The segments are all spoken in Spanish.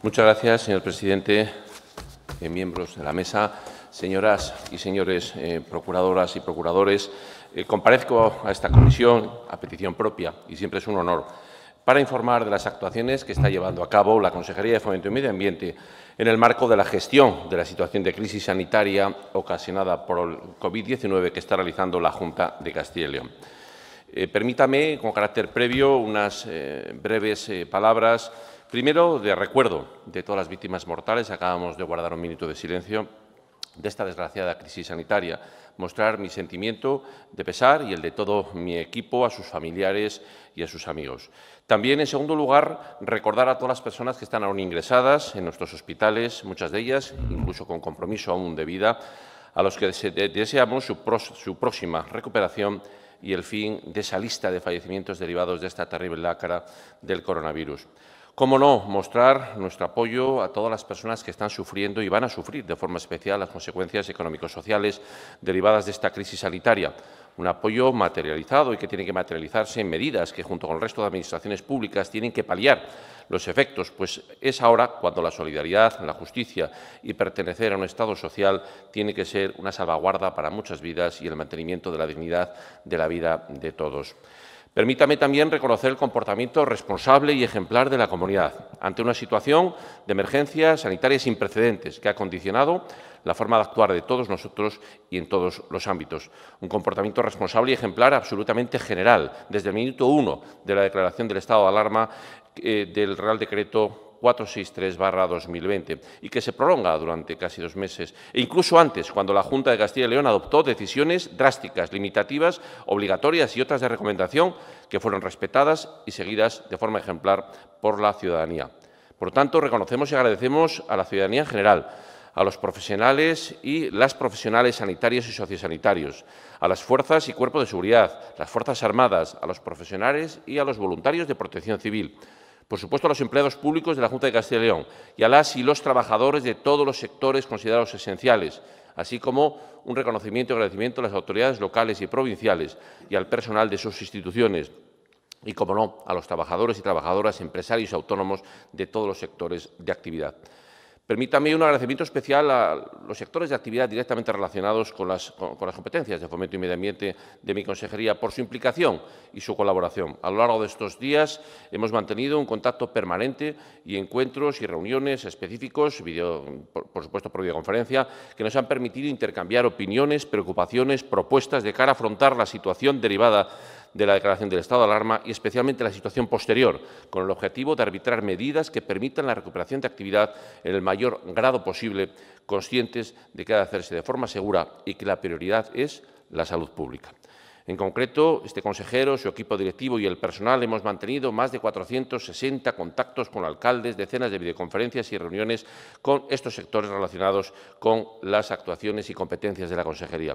Muchas gracias, señor presidente, eh, miembros de la mesa, señoras y señores eh, procuradoras y procuradores. Eh, comparezco a esta comisión a petición propia y siempre es un honor para informar de las actuaciones que está llevando a cabo la Consejería de Fomento y Medio Ambiente en el marco de la gestión de la situación de crisis sanitaria ocasionada por el COVID-19 que está realizando la Junta de Castilla y León. permítame, con carácter previo, unas breves palabras Primero, de recuerdo de todas las víctimas mortales, acabamos de guardar un minuto de silencio de esta desgraciada crisis sanitaria, mostrar mi sentimiento de pesar y el de todo mi equipo a sus familiares y a sus amigos. También, en segundo lugar, recordar a todas las personas que están aún ingresadas en nuestros hospitales, muchas de ellas incluso con compromiso aún de vida, a los que deseamos su, próxima recuperación y el fin de esa lista de fallecimientos derivados de esta terrible lácara del coronavirus. Cómo no, mostrar nuestro apoyo a todas las personas que están sufriendo y van a sufrir de forma especial las consecuencias económico-sociales derivadas de esta crisis sanitaria. Un apoyo materializado y que tiene que materializarse en medidas que, junto con el resto de administraciones públicas, tienen que paliar los efectos, pues es ahora cuando la solidaridad, la justicia y pertenecer a un Estado social tiene que ser una salvaguarda para muchas vidas y el mantenimiento de la dignidad de la vida de todos. Permítame también reconocer el comportamiento responsable y ejemplar de la comunidad ante una situación de emergencia sanitaria sin precedentes que ha condicionado la forma de actuar de todos nosotros y en todos los ámbitos. Un comportamiento responsable y ejemplar absolutamente general desde el minuto uno de la declaración del estado de alarma eh, del Real Decreto 463-2020 y que se prolonga durante casi dos meses, e incluso antes, cuando la Junta de Castilla y León adoptó decisiones drásticas, limitativas, obligatorias y otras de recomendación que fueron respetadas y seguidas de forma ejemplar por la ciudadanía. Por lo tanto, reconocemos y agradecemos a la ciudadanía en general, a los profesionales y las profesionales sanitarios y sociosanitarios, a las fuerzas y cuerpos de seguridad, las Fuerzas Armadas, a los profesionales y a los voluntarios de protección civil, por supuesto, a los empleados públicos de la Junta de Castilla y León y a las y los trabajadores de todos los sectores considerados esenciales, así como un reconocimiento y agradecimiento a las autoridades locales y provinciales y al personal de sus instituciones, y, como no, a los trabajadores y trabajadoras, empresarios y autónomos de todos los sectores de actividad. Permítame un agradecimiento especial a los sectores de actividad directamente relacionados con las, competencias de fomento y medio ambiente de mi consejería por su implicación y su colaboración. A lo largo de estos días hemos mantenido un contacto permanente y encuentros y reuniones específicos, por, por, supuesto por videoconferencia, que nos han permitido intercambiar opiniones, preocupaciones, propuestas de cara a afrontar la situación derivada de la declaración del estado de alarma y especialmente la situación posterior, con el objetivo de arbitrar medidas que permitan la recuperación de actividad en el mayor grado posible, conscientes de que ha de hacerse de forma segura y que la prioridad es la salud pública. En concreto, este consejero, su equipo directivo y el personal hemos mantenido más de 460 contactos con alcaldes, decenas de videoconferencias y reuniones con estos sectores relacionados con las actuaciones y competencias de la consejería.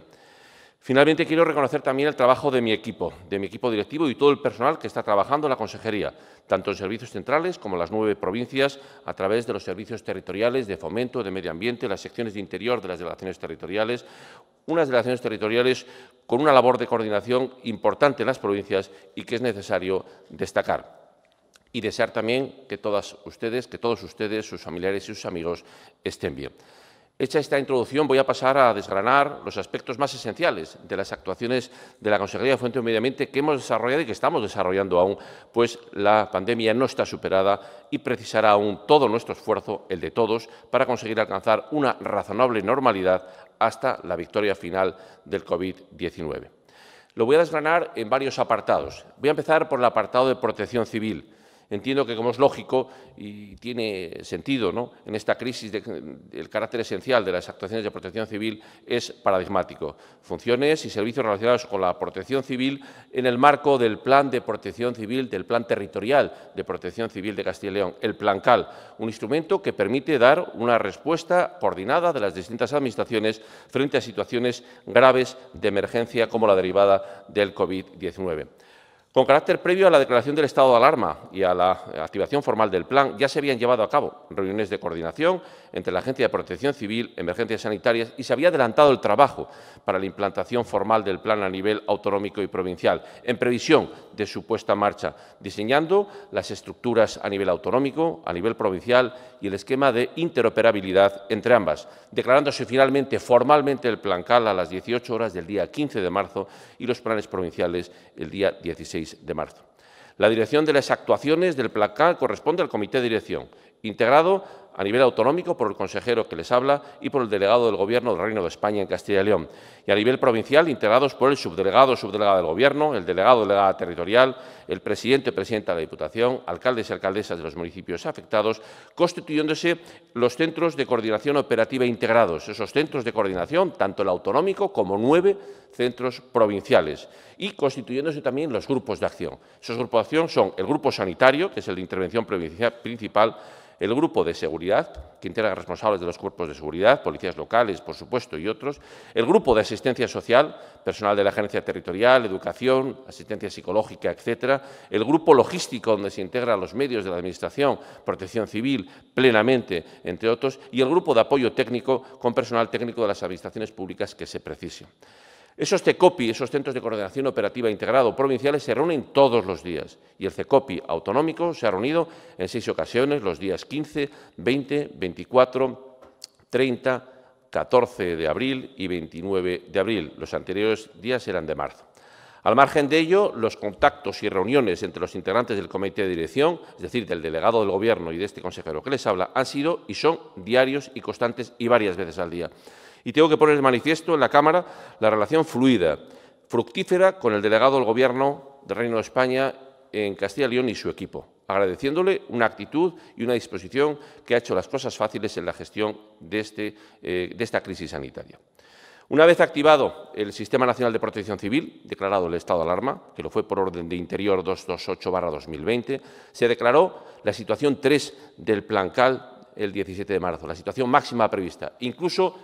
Finalmente, quiero reconocer también el trabajo de mi equipo, de mi equipo directivo y todo el personal que está trabajando en la Consejería, tanto en servicios centrales como en las nueve provincias, a través de los servicios territoriales de fomento, de medio ambiente, las secciones de interior de las delegaciones territoriales, unas delegaciones territoriales con una labor de coordinación importante en las provincias y que es necesario destacar y desear también que todas ustedes, que todos ustedes, sus familiares y sus amigos estén bien. Hecha esta introducción, voy a pasar a desgranar los aspectos más esenciales de las actuaciones de la Consejería de Fuente de Medio Ambiente que hemos desarrollado y que estamos desarrollando aún, pues la pandemia no está superada y precisará aún todo nuestro esfuerzo, el de todos, para conseguir alcanzar una razonable normalidad hasta la victoria final del COVID-19. Lo voy a desgranar en varios apartados. Voy a empezar por el apartado de protección civil, Entiendo que, como es lógico y tiene sentido, en esta crisis el carácter esencial de las actuaciones de protección civil es paradigmático. Funciones y servicios relacionados con la protección civil en el marco del Plan de Protección Civil, del Plan Territorial de Protección Civil de Castilla y León, el Plan CAL, un instrumento que permite dar una respuesta coordinada de las distintas administraciones frente a situaciones graves de emergencia como la derivada del COVID-19. Con carácter previo a la declaración del estado de alarma y a la activación formal del plan, ya se habían llevado a cabo reuniones de coordinación entre la Agencia de Protección Civil, Emergencias Sanitarias y se había adelantado el trabajo para la implantación formal del plan a nivel autonómico y provincial, en previsión de su puesta en marcha, diseñando las estructuras a nivel autonómico, a nivel provincial y el esquema de interoperabilidad entre ambas, declarándose finalmente formalmente el plan CAL a las 18 horas del día 15 de marzo y los planes provinciales el día 16 de marzo. La dirección de las actuaciones del placar corresponde al comité de dirección, integrado a nivel autonómico por el consejero que les habla y por el delegado del Gobierno del Reino de España en Castilla y León, y a nivel provincial integrados por el subdelegado o subdelegada del Gobierno, el delegado o delegada territorial, el presidente o presidenta de la Diputación, alcaldes y alcaldesas de los municipios afectados, constituyéndose los centros de coordinación operativa integrados, esos centros de coordinación, tanto el autonómico como nueve centros provinciales, y constituyéndose también los grupos de acción. Esos grupos de acción son el grupo sanitario, que es el de intervención provincial principal, el grupo de seguridad, que integra responsables de los cuerpos de seguridad, policías locales, por supuesto, y otros. El grupo de asistencia social, personal de la agencia territorial, educación, asistencia psicológica, etcétera. El grupo logístico, donde se integran los medios de la Administración, protección civil, plenamente, entre otros. Y el grupo de apoyo técnico, con personal técnico de las administraciones públicas que se precise. Esos CECOPI, esos Centros de Coordinación Operativa Integrado Provinciales, se reúnen todos los días y el CECOPI autonómico se ha reunido en seis ocasiones, los días 15, 20, 24, 30, 14 de abril y 29 de abril. Los anteriores días eran de marzo. Al margen de ello, los contactos y reuniones entre los integrantes del comité de dirección, es decir, del delegado del Gobierno y de este consejero que les habla, han sido y son diarios y constantes y varias veces al día. Y tengo que poner de manifiesto en la Cámara la relación fluida, fructífera con el delegado del Gobierno del Reino de España en Castilla y León y su equipo, agradeciéndole una actitud y una disposición que ha hecho las cosas fáciles en la gestión de, este, eh, de esta crisis sanitaria. Una vez activado el Sistema Nacional de Protección Civil, declarado el estado de alarma, que lo fue por orden de Interior 228-2020, se declaró la situación 3 del Plan CAL el 17 de marzo, la situación máxima prevista. Incluso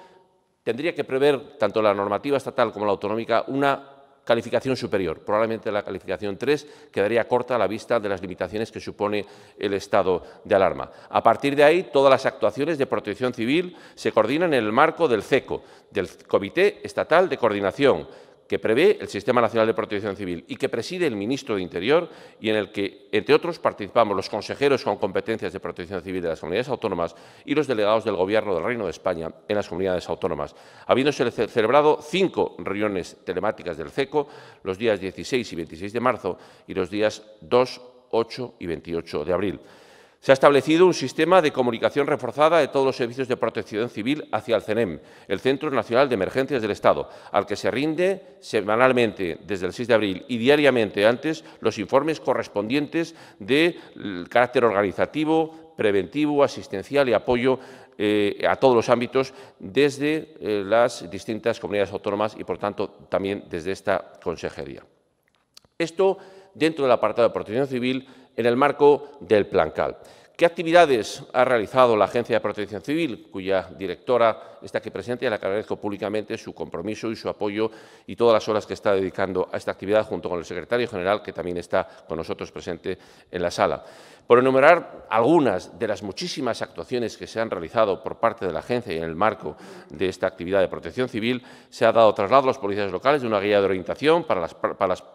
tendría que prever tanto la normativa estatal como la autonómica una calificación superior. Probablemente la calificación 3 quedaría corta a la vista de las limitaciones que supone el estado de alarma. A partir de ahí, todas las actuaciones de protección civil se coordinan en el marco del CECO, del Comité Estatal de Coordinación, que prevé el Sistema Nacional de Protección Civil y que preside el ministro de Interior y en el que, entre otros, participamos los consejeros con competencias de protección civil de las comunidades autónomas y los delegados del Gobierno del Reino de España en las comunidades autónomas, habiéndose celebrado cinco reuniones telemáticas del CECO los días 16 y 26 de marzo y los días 2, 8 y 28 de abril. Se ha establecido un sistema de comunicación reforzada de todos los servicios de protección civil hacia el CENEM, el Centro Nacional de Emergencias del Estado, al que se rinde semanalmente desde el 6 de abril y diariamente antes los informes correspondientes ...de mm, carácter organizativo, preventivo, asistencial y apoyo eh, a todos los ámbitos desde eh, las distintas comunidades autónomas y, por tanto, también desde esta consejería. Esto dentro del apartado de protección civil en el marco del Plan CAL. ¿Qué actividades ha realizado la Agencia de Protección Civil, cuya directora está aquí presente y a la agradezco públicamente su compromiso y su apoyo y todas las horas que está dedicando a esta actividad, junto con el secretario general, que también está con nosotros presente en la sala? Por enumerar algunas de las muchísimas actuaciones que se han realizado por parte de la agencia y en el marco de esta actividad de protección civil, se ha dado traslado a los policías locales de una guía de orientación para las,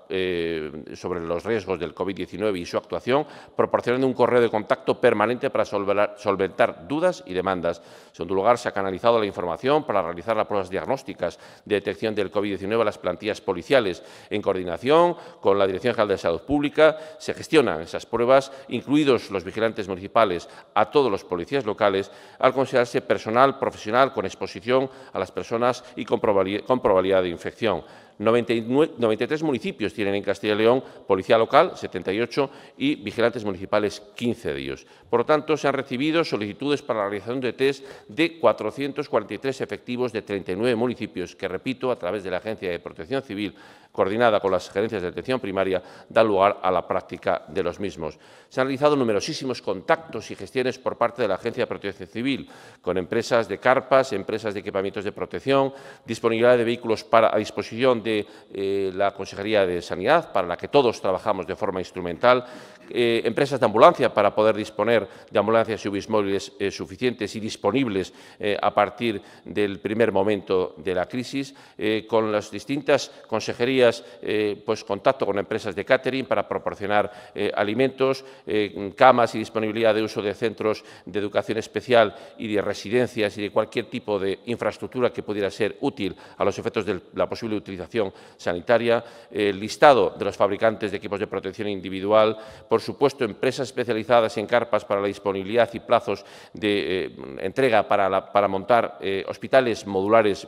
eh, sobre los riesgos del COVID-19 y su actuación, proporcionando un correo de contacto permanente para solventar dudas y demandas. En segundo lugar, se ha canalizado la información para realizar las pruebas diagnósticas de detección del COVID-19 a las plantillas policiales. En coordinación con la Dirección General de Salud Pública, se gestionan esas pruebas, incluidas los vigilantes municipales, a todos los policías locales, al considerarse personal profesional con exposición a las personas y con probabilidad de infección. 93 municipios tienen en Castilla y León policía local, 78, y vigilantes municipales, 15 de ellos. Por lo tanto, se han recibido solicitudes para la realización de test de 443 efectivos de 39 municipios, que, repito, a través de la Agencia de Protección Civil, coordinada con las gerencias de atención primaria, da lugar a la práctica de los mismos. Se han realizado numerosísimos contactos y gestiones por parte de la Agencia de Protección Civil, con empresas de carpas, empresas de equipamientos de protección, disponibilidad de vehículos para, a disposición de eh, la Consejería de Sanidad, para la que todos trabajamos de forma instrumental, eh, empresas de ambulancia para poder disponer de ambulancias y UBIs móviles eh, suficientes y disponibles a partir del primer momento de la crisis, con las distintas consejerías, pues contacto con empresas de catering para proporcionar alimentos, camas y disponibilidad de uso de centros de educación especial y de residencias y de cualquier tipo de infraestructura que pudiera ser útil a los efectos de la posible utilización sanitaria, el eh, listado de los fabricantes de equipos de protección individual, por supuesto, empresas especializadas en carpas para la disponibilidad y plazos de eh, entrega para, montar eh, hospitales modulares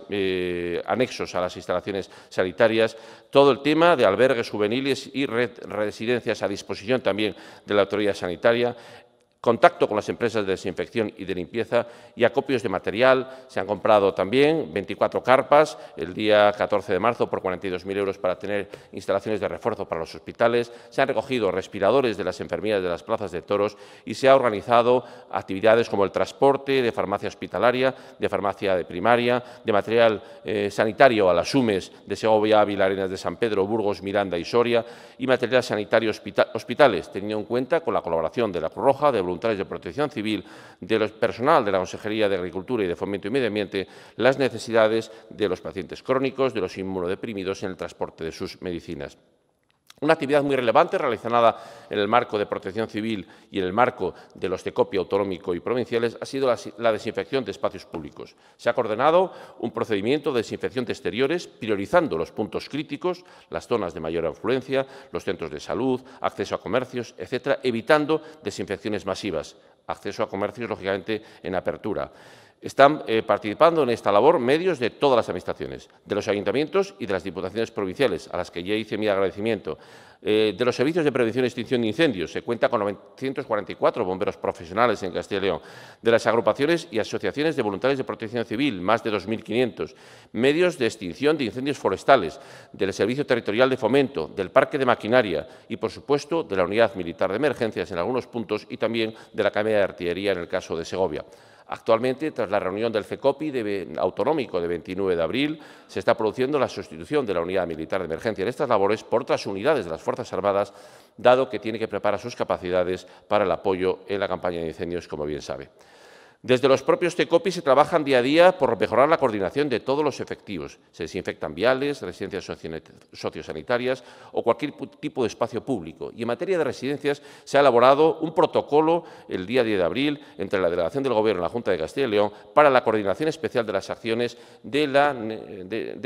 anexos a las instalaciones sanitarias, todo el tema de albergues juveniles y residencias a disposición también de la autoridad sanitaria, contacto con las empresas de desinfección y de limpieza y acopios de material. Se han comprado también 24 carpas el día 14 de marzo por 42.000 euros para tener instalaciones de refuerzo para los hospitales. Se han recogido respiradores de las enfermerías de las plazas de toros y se ha organizado actividades como el transporte de farmacia hospitalaria, de farmacia de primaria, de material eh, sanitario a las UMES de Segovia, Vila Arenas de San Pedro, Burgos, Miranda y Soria y material sanitario hospitales, teniendo en cuenta con la colaboración de la Cruz Roja, de voluntarios de protección civil, de los personal de la Consejería de Agricultura y de Fomento y Medio Ambiente, las necesidades de los pacientes crónicos, de los inmunodeprimidos en el transporte de sus medicinas. Una actividad muy relevante realizada en el marco de protección civil y en el marco de los de copia autonómico y provinciales ha sido la, desinfección de espacios públicos. Se ha coordinado un procedimiento de desinfección de exteriores priorizando los puntos críticos, las zonas de mayor afluencia, los centros de salud, acceso a comercios, etcétera, evitando desinfecciones masivas. Acceso a comercios, lógicamente, en apertura. Están eh, participando en esta labor medios de todas las administraciones, de los ayuntamientos y de las diputaciones provinciales, a las que ya hice mi agradecimiento. Eh, de los servicios de prevención y extinción de incendios, se cuenta con 944 bomberos profesionales en Castilla y León. De las agrupaciones y asociaciones de voluntarios de protección civil, más de 2.500. Medios de extinción de incendios forestales, del Servicio Territorial de Fomento, del Parque de Maquinaria y, por supuesto, de la Unidad Militar de Emergencias en algunos puntos y también de la Academia de Artillería en el caso de Segovia. Actualmente, tras la reunión del CECOPI de, autonómico de 29 de abril, se está produciendo la sustitución de la unidad militar de emergencia en estas labores por otras unidades de las Fuerzas Armadas, dado que tiene que preparar sus capacidades para el apoyo en la campaña de incendios, como bien sabe. Desde los propios TECOPI se trabajan día a día por mejorar la coordinación de todos los efectivos. Se desinfectan viales, residencias sociosanitarias o cualquier tipo de espacio público. Y en materia de residencias se ha elaborado un protocolo el día 10 de abril entre la delegación del Gobierno y la Junta de Castilla y León para la coordinación especial de las acciones de,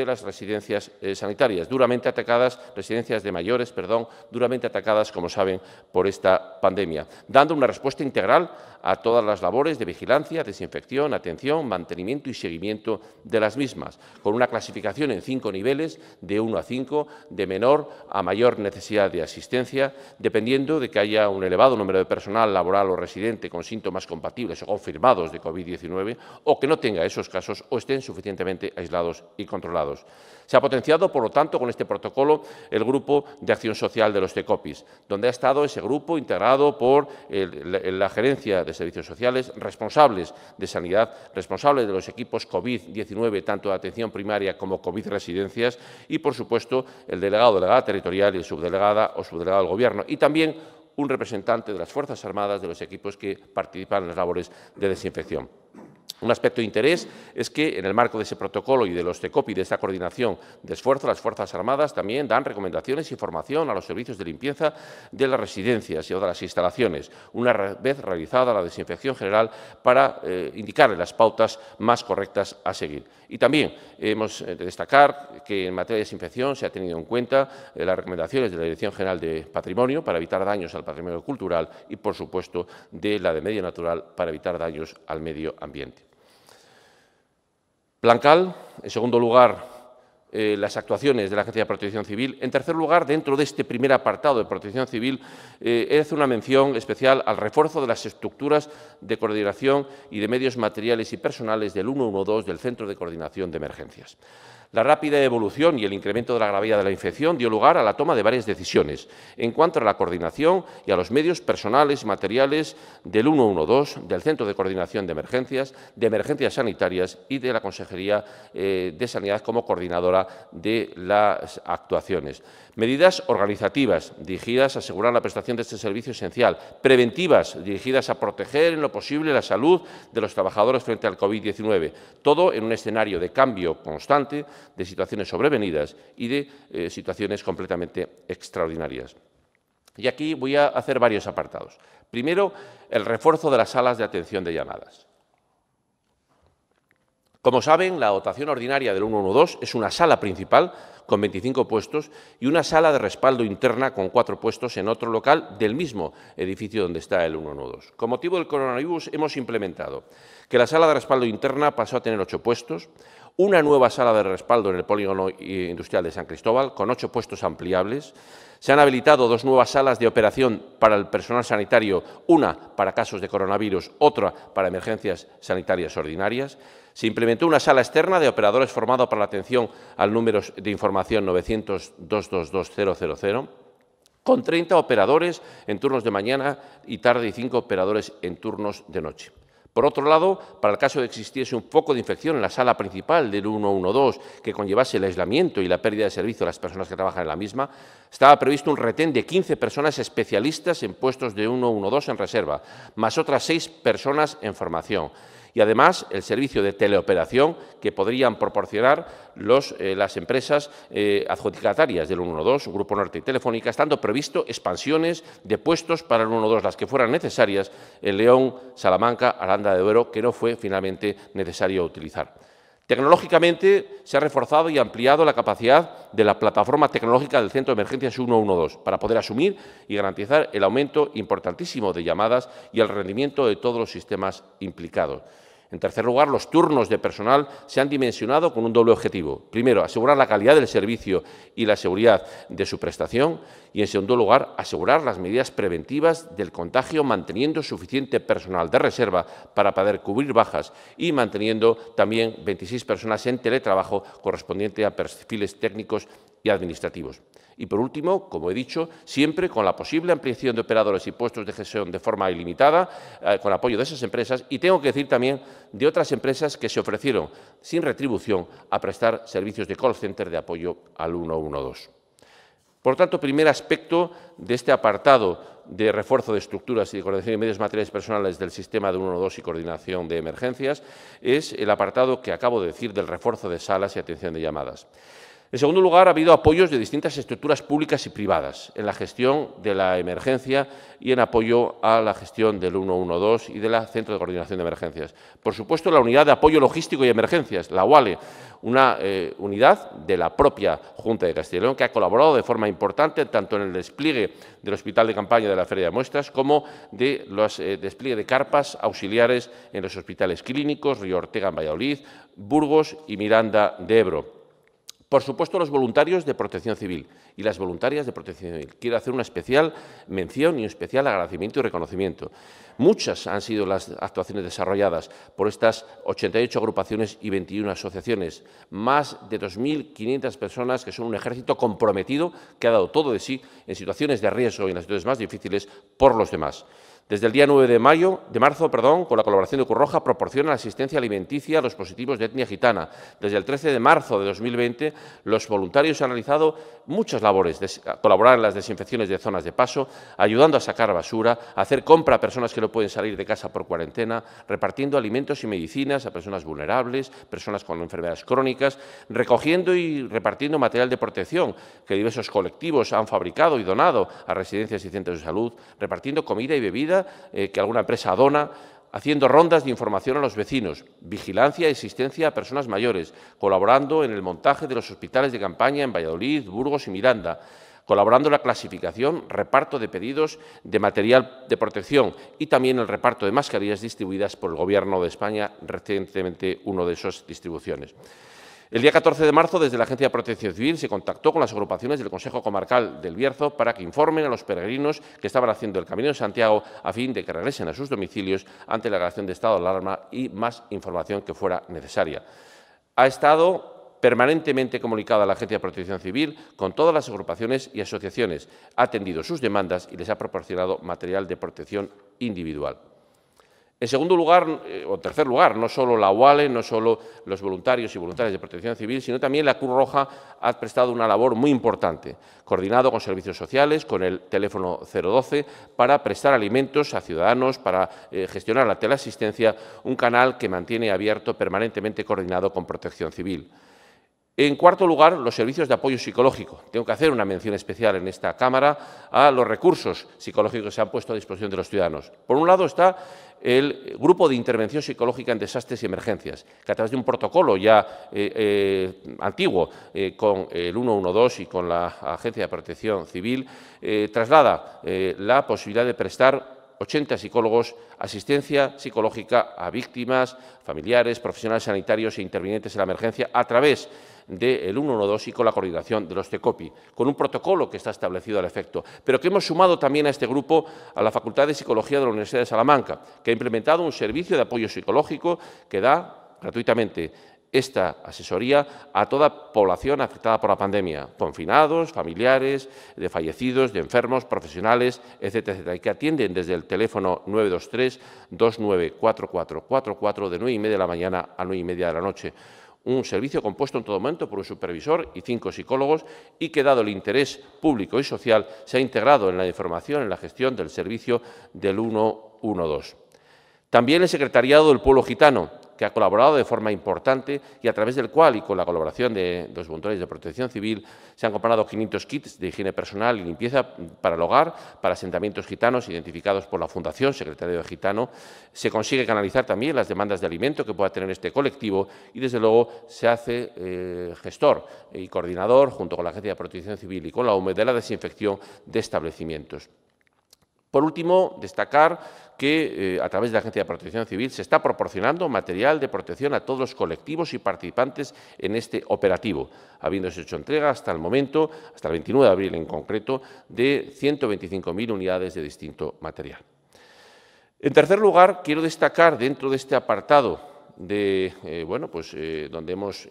las residencias eh, sanitarias, duramente atacadas, residencias de mayores, perdón, duramente atacadas, como saben, por esta pandemia, dando una respuesta integral a todas las labores de vigilancia, desinfección, atención, mantenimiento y seguimiento de las mismas, con una clasificación en cinco niveles, de 1 a 5, de menor a mayor necesidad de asistencia, dependiendo de que haya un elevado número de personal laboral o residente con síntomas compatibles o confirmados de COVID-19 o que no tenga esos casos o estén suficientemente aislados y controlados. Se ha potenciado, por lo tanto, con este protocolo el Grupo de Acción Social de los TECOPIS, donde ha estado ese grupo integrado por la, gerencia de servicios sociales, responsables de sanidad, responsables de los equipos COVID-19, tanto de atención primaria como COVID-residencias, y, por supuesto, el delegado, delegada territorial y el subdelegada o subdelegado del Gobierno. Y también un representante de las Fuerzas Armadas de los equipos que participan en las labores de desinfección. Un aspecto de interés es que, en el marco de ese protocolo y de los TECOPI, de esta coordinación de esfuerzo, las Fuerzas Armadas también dan recomendaciones y formación a los servicios de limpieza de las residencias y de las instalaciones, una vez realizada la desinfección general para indicar eh, indicarle las pautas más correctas a seguir. Y también hemos eh, de destacar que en materia de desinfección se ha tenido en cuenta eh, las recomendaciones de la Dirección General de Patrimonio para evitar daños al patrimonio cultural y, por supuesto, de la de medio natural para evitar daños al medio ambiente. Plancal, en segundo lugar, eh, las actuaciones de la Agencia de Protección Civil. En tercer lugar, dentro de este primer apartado de protección civil, eh, una mención especial al refuerzo de las estructuras de coordinación y de medios materiales y personales del 112 del Centro de Coordinación de Emergencias. La rápida evolución y el incremento de la gravedad de la infección dio lugar a la toma de varias decisiones en cuanto a la coordinación y a los medios personales y materiales del 112, del Centro de Coordinación de Emergencias, de Emergencias Sanitarias y de la Consejería eh, de Sanidad como coordinadora de las actuaciones. Medidas organizativas dirigidas a asegurar la prestación de este servicio esencial. Preventivas dirigidas a proteger en lo posible la salud de los trabajadores frente al COVID-19. Todo en un escenario de cambio constante, de situaciones sobrevenidas y de eh, situaciones completamente extraordinarias. Y aquí voy a hacer varios apartados. Primero, el refuerzo de las salas de atención de llamadas. Como saben, la dotación ordinaria del 112 es una sala principal con 25 puestos y una sala de respaldo interna con cuatro puestos en otro local del mismo edificio donde está el 112. Con motivo del coronavirus hemos implementado que la sala de respaldo interna pasó a tener ocho puestos, una nueva sala de respaldo en el polígono industrial de San Cristóbal con ocho puestos ampliables, se han habilitado dos nuevas salas de operación para el personal sanitario, una para casos de coronavirus, otra para emergencias sanitarias ordinarias. Se implementó una sala externa de operadores formada para la atención al número de información 900 222 con 30 operadores en turnos de mañana y tarde y 5 operadores en turnos de noche. Por otro lado, para el caso de que existiese un foco de infección en la sala principal del 112 que conllevase el aislamiento y la pérdida de servicio a las personas que trabajan en la misma, estaba previsto un retén de 15 personas especialistas en puestos de 112 en reserva, más otras 6 personas en formación. Y además el servicio de teleoperación que podrían proporcionar eh, las empresas eh, adjudicatarias del 112, Grupo Norte y Telefónica, estando previsto expansiones de puestos para el 112, las que fueran necesarias en León, Salamanca, Aranda de Duero, que no fue finalmente necesario utilizar. Tecnológicamente se ha reforzado y ampliado la capacidad de la plataforma tecnológica del Centro de Emergencias 112 para poder asumir y garantizar el aumento importantísimo de llamadas y el rendimiento de todos los sistemas implicados. En tercer lugar, los turnos de personal se han dimensionado con un doble objetivo. Primero, asegurar la calidad del servicio y la seguridad de su prestación. Y, en segundo lugar, asegurar las medidas preventivas del contagio manteniendo suficiente personal de reserva para poder cubrir bajas y manteniendo también 26 personas en teletrabajo correspondiente a perfiles técnicos y administrativos. Y por último, como he dicho, siempre con la posible ampliación de operadores y puestos de gestión de forma ilimitada, eh, con apoyo de esas empresas y tengo que decir también de otras empresas que se ofrecieron sin retribución a prestar servicios de call center de apoyo al 112. Por tanto, primer aspecto de este apartado de refuerzo de estructuras y de coordinación de medios materiales personales del sistema de 112 y coordinación de emergencias es el apartado que acabo de decir del refuerzo de salas y atención de llamadas. En segundo lugar, ha habido apoyos de distintas estructuras públicas y privadas en la gestión de la emergencia y en apoyo a la gestión del 112 y del Centro de Coordinación de Emergencias. Por supuesto, la Unidad de Apoyo Logístico y Emergencias, la UALE, una eh, unidad de la propia Junta de Castilla y León que ha colaborado de forma importante tanto en el despliegue del Hospital de Campaña de la Feria de Muestras como de los eh, despliegue de carpas auxiliares en los hospitales clínicos Río Ortega en Valladolid, Burgos y Miranda de Ebro. Por supuesto, los voluntarios de protección civil y las voluntarias de protección civil. Quiero hacer una especial mención y un especial agradecimiento y reconocimiento. Muchas han sido las actuaciones desarrolladas por estas 88 agrupaciones y 21 asociaciones. Más de 2.500 personas que son un ejército comprometido que ha dado todo de sí en situaciones de riesgo y en las situaciones más difíciles por los demás. Desde el día 9 de, mayo, de marzo, con la colaboración de Curroja, proporciona la asistencia alimenticia a los positivos de etnia gitana. Desde el 13 de marzo de 2020, los voluntarios han realizado muchas labores, colaborar en las desinfecciones de zonas de paso, ayudando a sacar basura, hacer compra a personas que no pueden salir de casa por cuarentena, repartiendo alimentos y medicinas a personas vulnerables, personas con enfermedades crónicas, recogiendo y repartiendo material de protección que diversos colectivos han fabricado y donado a residencias y centros de salud, repartiendo comida y bebidas. Eh, que alguna empresa dona, haciendo rondas de información a los vecinos, vigilancia y asistencia a personas mayores, colaborando en el montaje de los hospitales de campaña en Valladolid, Burgos y Miranda, colaborando en la clasificación, reparto de pedidos de material de protección y también el reparto de mascarillas distribuidas por el Gobierno de España, recientemente una de esas distribuciones. El día 14 de marzo, desde la Agencia de Protección Civil, se contactó con las agrupaciones del Consejo Comarcal del Bierzo para que informen a los peregrinos que estaban haciendo el Camino de Santiago a fin de que regresen a sus domicilios ante la declaración de estado de alarma y más información que fuera necesaria. Ha estado permanentemente comunicada la Agencia de Protección Civil con todas las agrupaciones y asociaciones, ha atendido sus demandas y les ha proporcionado material de protección individual. En segundo lugar, eh, o tercer lugar, no solo la UALE, no solo los voluntarios y voluntarias de protección civil, sino también la Cruz Roja ha prestado una labor muy importante, coordinado con servicios sociales, con el teléfono 012, para prestar alimentos a ciudadanos, para eh, gestionar la teleasistencia, un canal que mantiene abierto permanentemente coordinado con protección civil. En cuarto lugar, los servicios de apoyo psicológico. Tengo que hacer una mención especial en esta Cámara a los recursos psicológicos que se han puesto a disposición de los ciudadanos. Por un lado está el Grupo de Intervención Psicológica en Desastres y Emergencias, que a través de un protocolo ya eh, eh, antiguo eh, con el 112 y con la Agencia de Protección Civil, traslada la posibilidad de prestar 80 psicólogos asistencia psicológica a víctimas, familiares, profesionales sanitarios e intervinientes en la emergencia a través de del 112 y con la coordinación de los TECOPI, con un protocolo que está establecido al efecto, pero que hemos sumado también a este grupo a la Facultad de Psicología de la Universidad de Salamanca, que ha implementado un servicio de apoyo psicológico que da gratuitamente esta asesoría a toda población afectada por la pandemia, confinados, familiares, de fallecidos, de enfermos, profesionales, etcétera, etcétera, y que atienden desde el teléfono 923 294444 de 9 y media de la mañana a 9 y media de la noche un servicio compuesto en todo momento por un supervisor y cinco psicólogos y que, dado el interés público y social, se ha integrado en la información, en la gestión del servicio del 112. También el Secretariado del Pueblo Gitano, que ha colaborado de forma importante y a través del cual, y con la colaboración de, los voluntarios de protección civil, se han comprado 500 kits de higiene personal y limpieza para el hogar, para asentamientos gitanos identificados por la Fundación Secretario de Gitano. Se consigue canalizar también las demandas de alimento que pueda tener este colectivo y, desde luego, se hace eh, gestor y coordinador, junto con la Agencia de Protección Civil y con la UME, de la desinfección de establecimientos. Por último, destacar que eh, a través de la Agencia de Protección Civil se está proporcionando material de protección a todos los colectivos y participantes en este operativo, habiéndose hecho entrega hasta el momento, hasta el 29 de abril en concreto, de 125.000 unidades de distinto material. En tercer lugar, quiero destacar dentro de este apartado de, eh, bueno, pues, eh, donde hemos,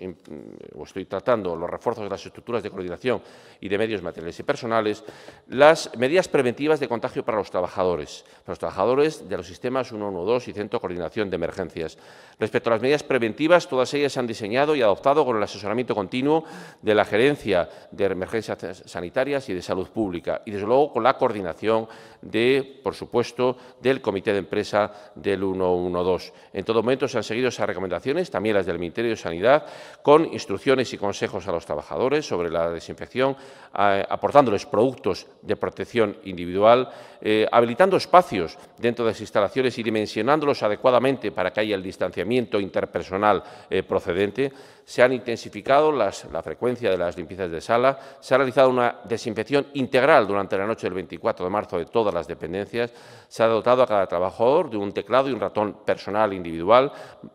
o estoy tratando los refuerzos de las estructuras de coordinación y de medios materiales y personales, las medidas preventivas de contagio para los trabajadores, para los trabajadores de los sistemas 112 y Centro de Coordinación de Emergencias. Respecto a las medidas preventivas, todas ellas se han diseñado y adoptado con el asesoramiento continuo de la Gerencia de Emergencias Sanitarias y de Salud Pública y, desde luego, con la coordinación de, por supuesto, del Comité de Empresa del 112. En todo momento se han seguido recomendaciones, también las del Ministerio de Sanidad, con instrucciones y consejos a los trabajadores sobre la desinfección, aportándoles productos de protección individual, eh, habilitando espacios dentro de las instalaciones y dimensionándolos adecuadamente para que haya el distanciamiento interpersonal eh, procedente se han intensificado la frecuencia de las limpiezas de sala, se ha realizado una desinfección integral durante la noche del 24 de marzo de todas las dependencias, se ha dotado a cada trabajador de un teclado y un ratón personal individual,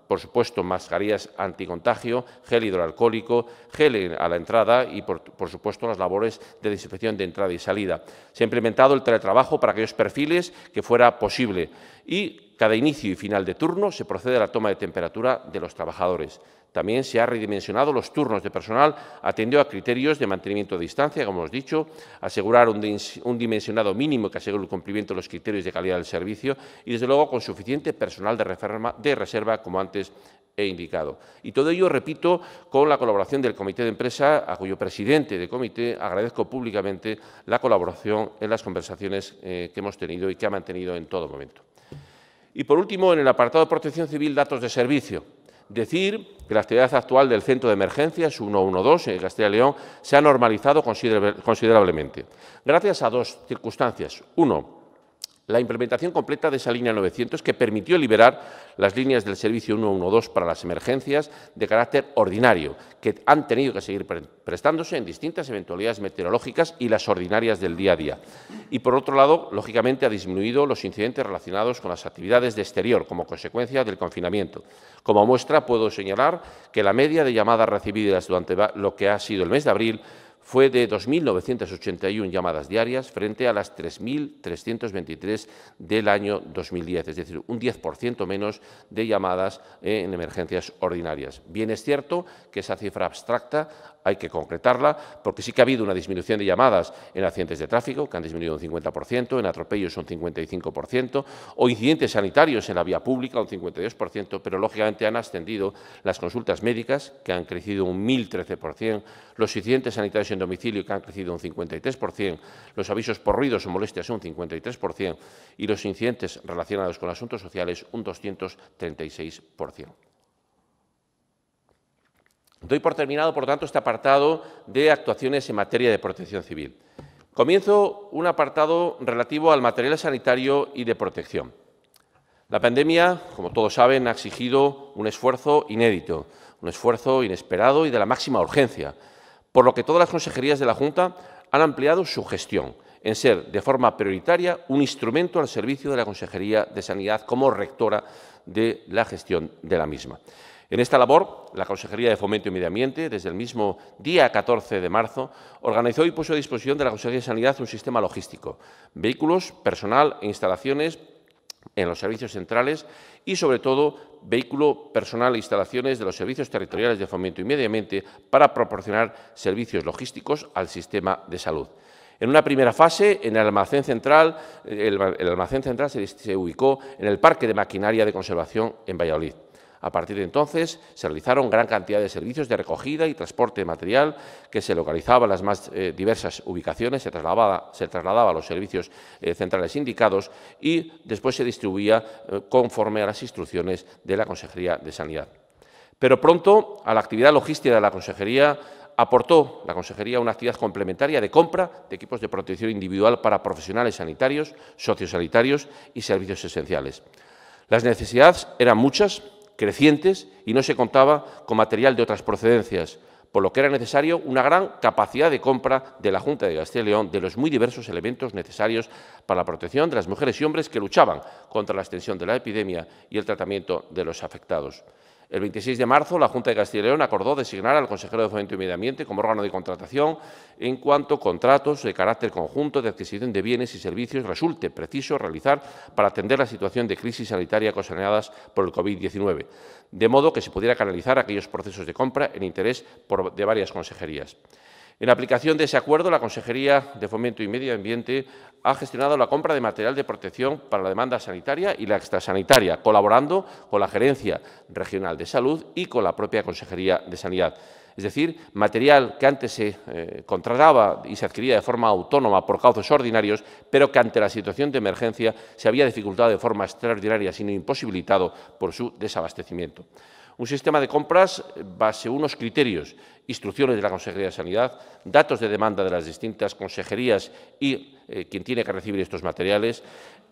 por supuesto mascarillas anticontagio, gel hidroalcohólico, gel a la entrada y, por, supuesto, las labores de desinfección de entrada y salida. Se ha implementado el teletrabajo para aquellos perfiles que fuera posible y cada inicio y final de turno se procede a la toma de temperatura de los trabajadores. También se han redimensionado los turnos de personal, atendió a criterios de mantenimiento de distancia, como hemos dicho, asegurar un, dimensionado mínimo que asegure el cumplimiento de los criterios de calidad del servicio y, desde luego, con suficiente personal de reserva, como antes he indicado. Y todo ello, repito, con la colaboración del comité de empresa, a cuyo presidente de comité agradezco públicamente la colaboración en las conversaciones eh, que hemos tenido y que ha mantenido en todo momento. Y por último, en el apartado de protección civil, datos de servicio. Decir que la actividad actual del centro de emergencias 112 en Castilla y León se ha normalizado considerablemente, gracias a dos circunstancias. Uno, la implementación completa de esa línea 900 que permitió liberar las líneas del servicio 112 para las emergencias de carácter ordinario, que han tenido que seguir prestándose en distintas eventualidades meteorológicas y las ordinarias del día a día. Y por otro lado, lógicamente ha disminuido los incidentes relacionados con las actividades de exterior como consecuencia del confinamiento. Como muestra, puedo señalar que la media de llamadas recibidas durante lo que ha sido el mes de abril fue de 2.981 llamadas diarias frente a las 3.323 del año 2010, es decir, un 10% menos de llamadas en emergencias ordinarias. Bien es cierto que esa cifra abstracta hay que concretarla, porque sí que ha habido una disminución de llamadas en accidentes de tráfico, que han disminuido un 50%, en atropellos un 55%, o incidentes sanitarios en la vía pública un 52%, pero lógicamente han ascendido las consultas médicas, que han crecido un 1.013%, los incidentes sanitarios en domicilio, que han crecido un 53%, los avisos por ruidos o molestias un 53% y los incidentes relacionados con asuntos sociales un 236%. Doy por terminado, por tanto, este apartado de actuaciones en materia de protección civil. Comienzo un apartado relativo al material sanitario y de protección. La pandemia, como todos saben, ha exigido un esfuerzo inédito, un esfuerzo inesperado y de la máxima urgencia por lo que todas las consejerías de la Junta han ampliado su gestión en ser de forma prioritaria un instrumento al servicio de la Consejería de Sanidad como rectora de la gestión de la misma. En esta labor, la Consejería de Fomento y Medio Ambiente, desde el mismo día 14 de marzo, organizó y puso a disposición de la Consejería de Sanidad un sistema logístico, vehículos, personal e instalaciones en los servicios centrales y, sobre todo, vehículo personal e instalaciones de los servicios territoriales de fomento y medio ambiente para proporcionar servicios logísticos al sistema de salud. En una primera fase, en el almacén central, el, almacén central se, se ubicó en el Parque de Maquinaria de Conservación en Valladolid. A partir de entonces se realizaron gran cantidad de servicios de recogida y transporte de material que se localizaba en las más eh, diversas ubicaciones, se trasladaba, a los servicios eh, centrales indicados y después se distribuía eh, conforme a las instrucciones de la Consejería de Sanidad. Pero pronto a la actividad logística de la Consejería aportó la Consejería una actividad complementaria de compra de equipos de protección individual para profesionales sanitarios, sociosanitarios y servicios esenciales. Las necesidades eran muchas crecientes y no se contaba con material de otras procedencias, por lo que era necesario una gran capacidad de compra de la Junta de Castilla y León de los muy diversos elementos necesarios para la protección de las mujeres y hombres que luchaban contra la extensión de la epidemia y el tratamiento de los afectados. El 26 de marzo, la Junta de Castilla y León acordó designar al consejero de Fomento y Medio Ambiente como órgano de contratación en cuanto contratos de carácter conjunto de adquisición de bienes y servicios resulte preciso realizar para atender la situación de crisis sanitaria ocasionadas por el COVID-19, de modo que se pudiera canalizar aquellos procesos de compra en interés de varias consejerías. En aplicación de ese acuerdo, la Consejería de Fomento y Medio Ambiente ha gestionado la compra de material de protección para la demanda sanitaria y la extrasanitaria, colaborando con la Gerencia Regional de Salud y con la propia Consejería de Sanidad. Es decir, material que antes se eh, contrataba y se adquiría de forma autónoma por cauces ordinarios, pero que ante la situación de emergencia se había dificultado de forma extraordinaria, sino imposibilitado por su desabastecimiento. Un sistema de compras base unos criterios, instrucciones de la Consejería de Sanidad, datos de demanda de las distintas consejerías y eh, quien tiene que recibir estos materiales,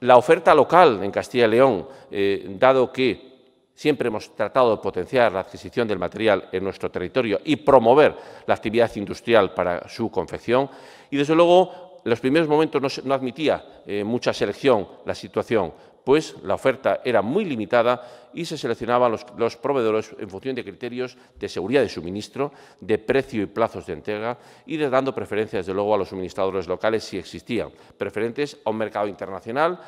la oferta local en Castilla y León, eh, dado que Siempre hemos tratado de potenciar la adquisición del material en nuestro territorio y promover la actividad industrial para su confección. Y, desde luego, en los primeros momentos no, admitía eh, mucha selección la situación, pues la oferta era muy limitada y se seleccionaban los, proveedores en función de criterios de seguridad de suministro, de precio y plazos de entrega y de dando preferencias, desde luego, a los suministradores locales si existían, preferentes a un mercado internacional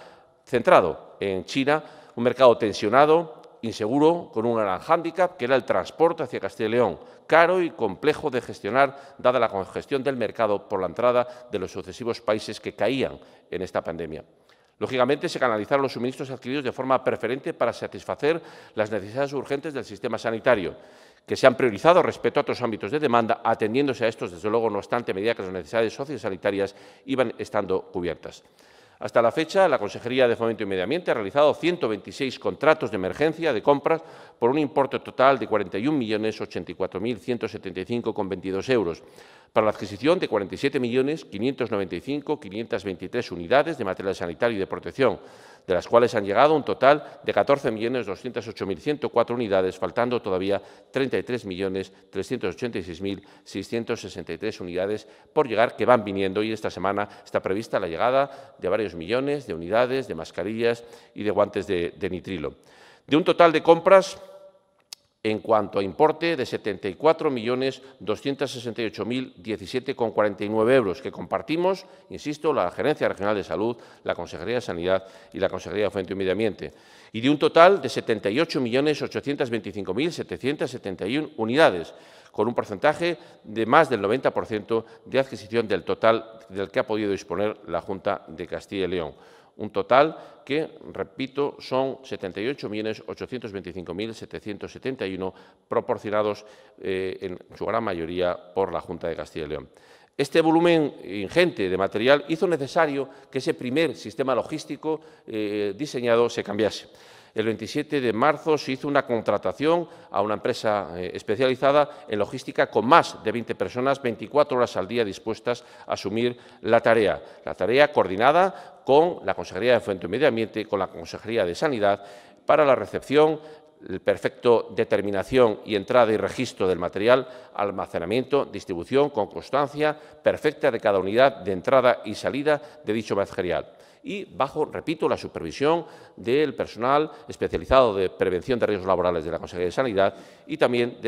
centrado en China, un mercado tensionado, inseguro, con un gran hándicap, que era el transporte hacia Castilla y León, caro y complejo de gestionar, dada la congestión del mercado por la entrada de los sucesivos países que caían en esta pandemia. Lógicamente, se canalizaron los suministros adquiridos de forma preferente para satisfacer las necesidades urgentes del sistema sanitario, que se han priorizado respecto a otros ámbitos de demanda, atendiéndose a estos, desde luego, no obstante, medida que las necesidades sociosanitarias iban estando cubiertas. Hasta la fecha, la Consejería de Fomento y Medio Ambiente ha realizado 126 contratos de emergencia de compras por un importe total de 41.084.175,22 euros, para la adquisición de 47.595.523 unidades de material sanitario y de protección, de las cuales han llegado un total de 14.208.104 unidades, faltando todavía 33.386.663 unidades por llegar que van viniendo y esta semana está prevista la llegada de varios millones de unidades de mascarillas y de guantes de, de nitrilo. De un total de compras en cuanto a importe de 74.268.017,49 euros, que compartimos, insisto, la Gerencia Regional de Salud, la Consejería de Sanidad y la Consejería de Fuente y Medio Ambiente, y de un total de 78.825.771 unidades, con un porcentaje de más del 90% de adquisición del total del que ha podido disponer la Junta de Castilla y León un total que, repito, son 78.825.771 proporcionados eh, en su gran mayoría por la Junta de Castilla y León. Este volumen ingente de material hizo necesario que ese primer sistema logístico eh, diseñado se cambiase. El 27 de marzo se hizo una contratación a una empresa eh, especializada en logística con más de 20 personas, 24 horas al día dispuestas a asumir la tarea. La tarea coordinada con la Consejería de Fuente y Medio Ambiente, con la Consejería de Sanidad, para la recepción, el perfecto determinación y entrada y registro del material, almacenamiento, distribución con constancia perfecta de cada unidad de entrada y salida de dicho material y bajo, repito, la supervisión del personal especializado de prevención de riesgos laborales de la Consejería de Sanidad y también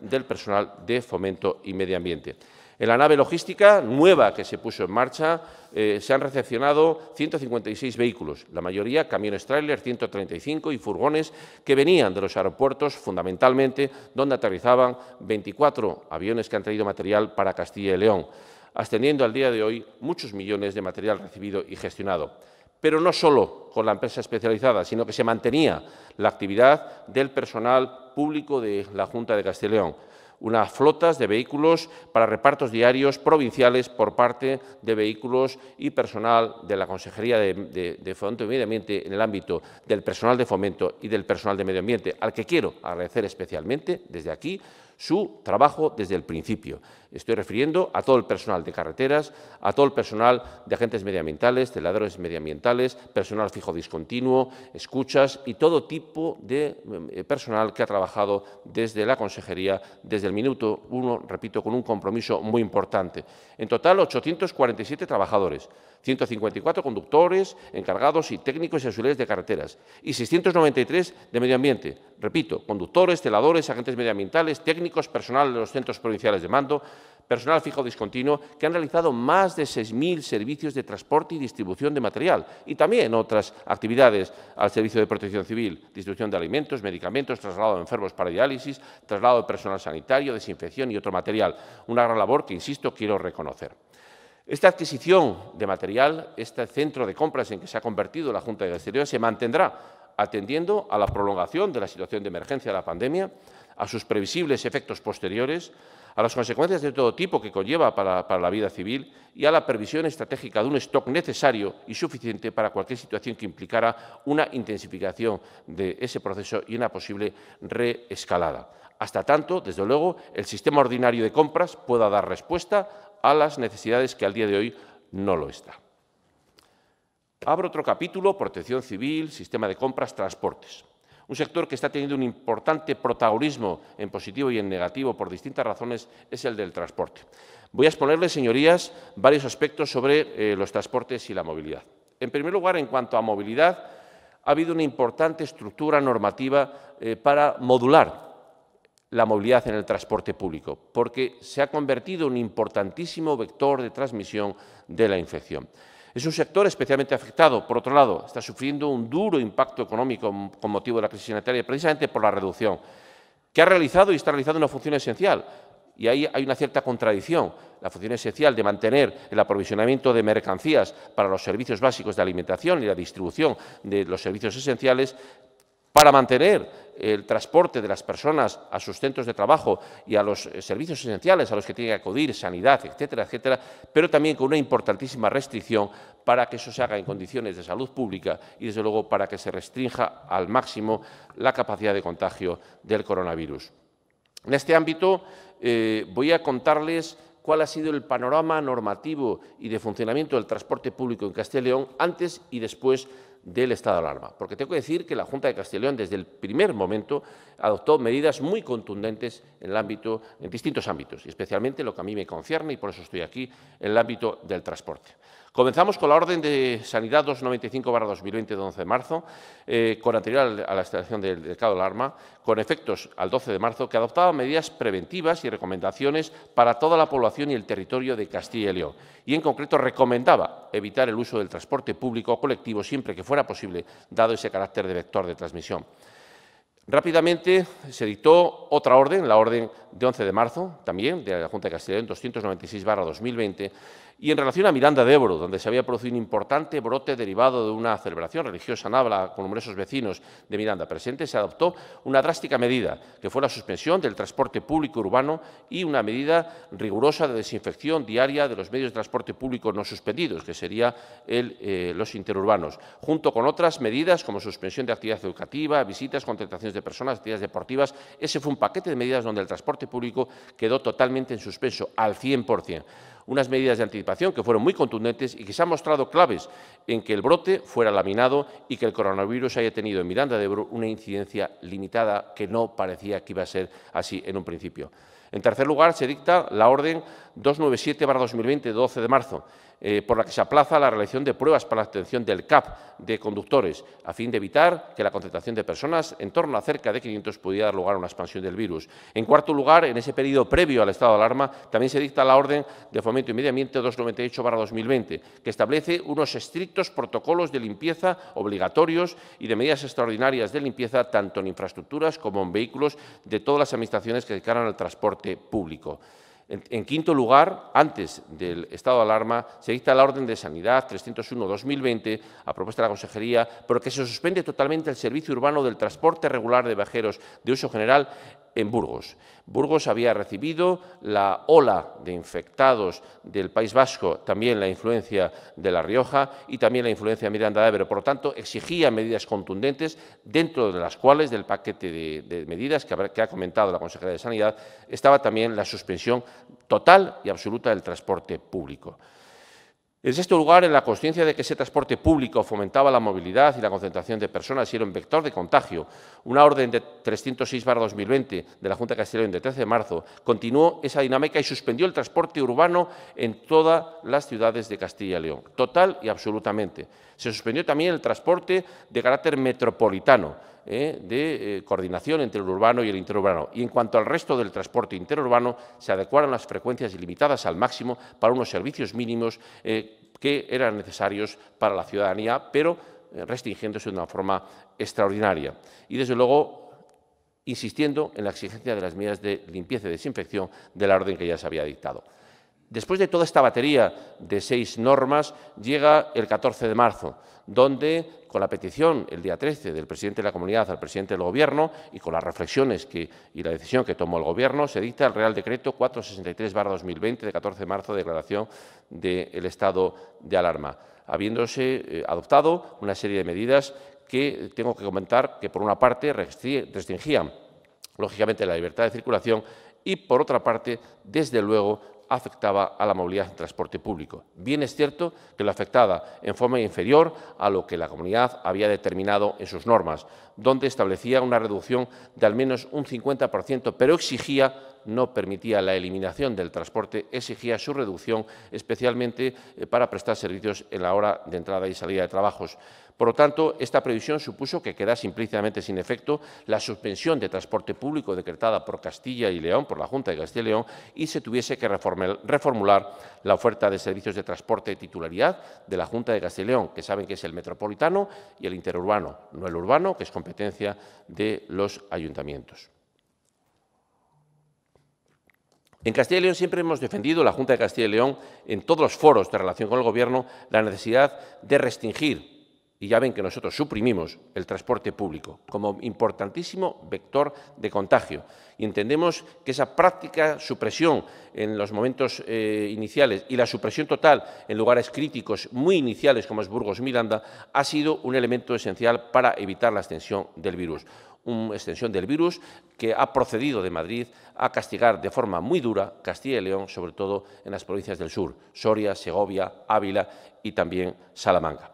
del personal de fomento y medio ambiente. En la nave logística nueva que se puso en marcha eh, se han recepcionado 156 vehículos, la mayoría camiones trailer 135 y furgones que venían de los aeropuertos fundamentalmente donde aterrizaban 24 aviones que han traído material para Castilla y León, ascendiendo al día de hoy muchos millones de material recibido y gestionado pero no solo con la empresa especializada, sino que se mantenía la actividad del personal público de la Junta de Castilla y León, unas flotas de vehículos para repartos diarios provinciales por parte de vehículos y personal de la Consejería de, Fomento y Medio Ambiente en el ámbito del personal de fomento y del personal de medio ambiente, al que quiero agradecer especialmente desde aquí su trabajo desde el principio. Estoy refiriendo a todo el personal de carreteras, a todo el personal de agentes medioambientales, teladores medioambientales, personal fijo discontinuo, escuchas y todo tipo de eh, personal que ha trabajado desde la Consejería desde el minuto uno, repito, con un compromiso muy importante. En total, 847 trabajadores, 154 conductores, encargados y técnicos y auxiliares de carreteras y 693 de medio ambiente. Repito, conductores, teladores, agentes medioambientales, técnicos, personal de los centros provinciales de mando, personal fijo discontinuo, que han realizado más de 6.000 servicios de transporte y distribución de material y también otras actividades al servicio de protección civil, distribución de alimentos, medicamentos, traslado de enfermos para diálisis, traslado de personal sanitario, desinfección y otro material. Una gran labor que, insisto, quiero reconocer. Esta adquisición de material, este centro de compras en que se ha convertido la Junta de Exteriores, se mantendrá atendiendo a la prolongación de la situación de emergencia de la pandemia, a sus previsibles efectos posteriores, a las consecuencias de todo tipo que conlleva para, la vida civil y a la previsión estratégica de un stock necesario y suficiente para cualquier situación que implicara una intensificación de ese proceso y una posible reescalada. Hasta tanto, desde luego, el sistema ordinario de compras pueda dar respuesta a las necesidades que al día de hoy no lo está. Abro otro capítulo, protección civil, sistema de compras, transportes. Un sector que está teniendo un importante protagonismo en positivo y en negativo por distintas razones es el del transporte. Voy a exponerles, señorías, varios aspectos sobre eh, los transportes y la movilidad. En primer lugar, en cuanto a movilidad, ha habido una importante estructura normativa eh, para modular la movilidad en el transporte público, porque se ha convertido en un importantísimo vector de transmisión de la infección. Es un sector especialmente afectado, por otro lado, está sufriendo un duro impacto económico con motivo de la crisis sanitaria, precisamente por la reducción, que ha realizado y está realizando una función esencial. Y ahí hay una cierta contradicción. La función esencial de mantener el aprovisionamiento de mercancías para los servicios básicos de alimentación y la distribución de los servicios esenciales para mantener el transporte de las personas a sus centros de trabajo y a los eh, servicios esenciales a los que tiene que acudir, sanidad, etcétera, etcétera, pero también con una importantísima restricción para que eso se haga en condiciones de salud pública y, desde luego, para que se restrinja al máximo la capacidad de contagio del coronavirus. En este ámbito eh, voy a contarles cuál ha sido el panorama normativo y de funcionamiento del transporte público en Castilla y León antes y después del estado de alarma. Porque tengo que decir que la Junta de Castellón desde el primer momento adoptó medidas muy contundentes en, distintos ámbitos, especialmente lo que a mí me concierne, y por eso estoy aquí, en el ámbito del transporte. Comenzamos con la Orden de Sanidad 295-2020 de 11 de marzo, eh, con anterior a la instalación del decado de alarma, con efectos al 12 de marzo, que adoptaba medidas preventivas y recomendaciones para toda la población y el territorio de Castilla y León. Y, en concreto, recomendaba evitar el uso del transporte público o colectivo siempre que fuera posible, dado ese carácter de vector de transmisión. Rápidamente se dictó otra orden, la orden de 11 de marzo, también de la Junta de Castilla y León, 296-2020, y en relación a Miranda de Ebro, donde se había producido un importante brote derivado de una celebración religiosa en habla con numerosos vecinos de Miranda presente, se adoptó una drástica medida, que fue la suspensión del transporte público urbano y una medida rigurosa de desinfección diaria de los medios de transporte público no suspendidos, que sería eh, los interurbanos, junto con otras medidas como suspensión de actividad educativa, visitas, contrataciones de personas, actividades deportivas. Ese fue un paquete de medidas donde el transporte público quedó totalmente en suspenso, al 100% unas medidas de anticipación que fueron muy contundentes y que se han mostrado claves en que el brote fuera laminado y que el coronavirus haya tenido en Miranda de Ebro una incidencia limitada que no parecía que iba a ser así en un principio. En tercer lugar, se dicta la orden 297-2020 12 de marzo, eh, por la que se aplaza la realización de pruebas para la atención del CAP de conductores, a fin de evitar que la concentración de personas en torno a cerca de 500 pudiera dar lugar a una expansión del virus. En cuarto lugar, en ese periodo previo al estado de alarma, también se dicta la Orden de Fomento y Medio Ambiente 298-2020, que establece unos estrictos protocolos de limpieza obligatorios y de medidas extraordinarias de limpieza tanto en infraestructuras como en vehículos de todas las administraciones que se al transporte público. En, quinto lugar, antes del estado de alarma, se dicta la orden de sanidad 301-2020, a propuesta de la Consejería, por que se suspende totalmente el servicio urbano del transporte regular de viajeros de uso general en Burgos. Burgos había recibido la ola de infectados del País Vasco, también la influencia de La Rioja y también la influencia de Miranda de Ebro. Por lo tanto, exigía medidas contundentes, dentro de las cuales, del paquete de, medidas que, que ha comentado la consejera de Sanidad, estaba también la suspensión total y absoluta del transporte público. En este lugar, en la conciencia de que ese transporte público fomentaba la movilidad y la concentración de personas y era un vector de contagio, una orden de 306-2020 de la Junta de Castilla y León, de 13 de marzo continuó esa dinámica y suspendió el transporte urbano en todas las ciudades de Castilla y León, total y absolutamente. Se suspendió también el transporte de carácter metropolitano, eh, de eh, coordinación entre el urbano y el interurbano. Y en cuanto al resto del transporte interurbano, se adecuaron las frecuencias ilimitadas al máximo para unos servicios mínimos eh, que eran necesarios para la ciudadanía, pero restringiéndose de una forma extraordinaria. Y desde luego insistiendo en la exigencia de las medidas de limpieza y desinfección de la orden que ya se había dictado. Después de toda esta batería de seis normas, llega el 14 de marzo, donde, con la petición el día 13 del presidente de la comunidad al presidente del Gobierno y con las reflexiones que, y la decisión que tomó el Gobierno, se dicta el Real Decreto 463-2020 de 14 de marzo, declaración del estado de alarma, habiéndose eh, adoptado una serie de medidas que tengo que comentar que, por una parte, restringían, lógicamente, la libertad de circulación y, por otra parte, desde luego, afectaba a la movilidad en transporte público. Bien es cierto que lo afectaba en forma inferior a lo que la comunidad había determinado en sus normas, donde establecía una reducción de al menos un 50%, pero exigía no permitía la eliminación del transporte, exigía su reducción, especialmente eh, para prestar servicios en la hora de entrada y salida de trabajos. Por lo tanto, esta previsión supuso que quedase implícitamente sin efecto la suspensión de transporte público decretada por Castilla y León, por la Junta de Castilla y León, y se tuviese que reformular la oferta de servicios de transporte de titularidad de la Junta de Castilla y León, que saben que es el metropolitano y el interurbano, no el urbano, que es competencia de los ayuntamientos. En Castilla y León siempre hemos defendido, la Junta de Castilla y León, en todos los foros de relación con el Gobierno, la necesidad de restringir y ya ven que nosotros suprimimos el transporte público como importantísimo vector de contagio y entendemos que esa práctica supresión en los momentos eh, iniciales y la supresión total en lugares críticos muy iniciales como es Burgos Miranda ha sido un elemento esencial para evitar la extensión del virus. Una extensión del virus que ha procedido de Madrid a castigar de forma muy dura Castilla y León, sobre todo en las provincias del sur, Soria, Segovia, Ávila y también Salamanca.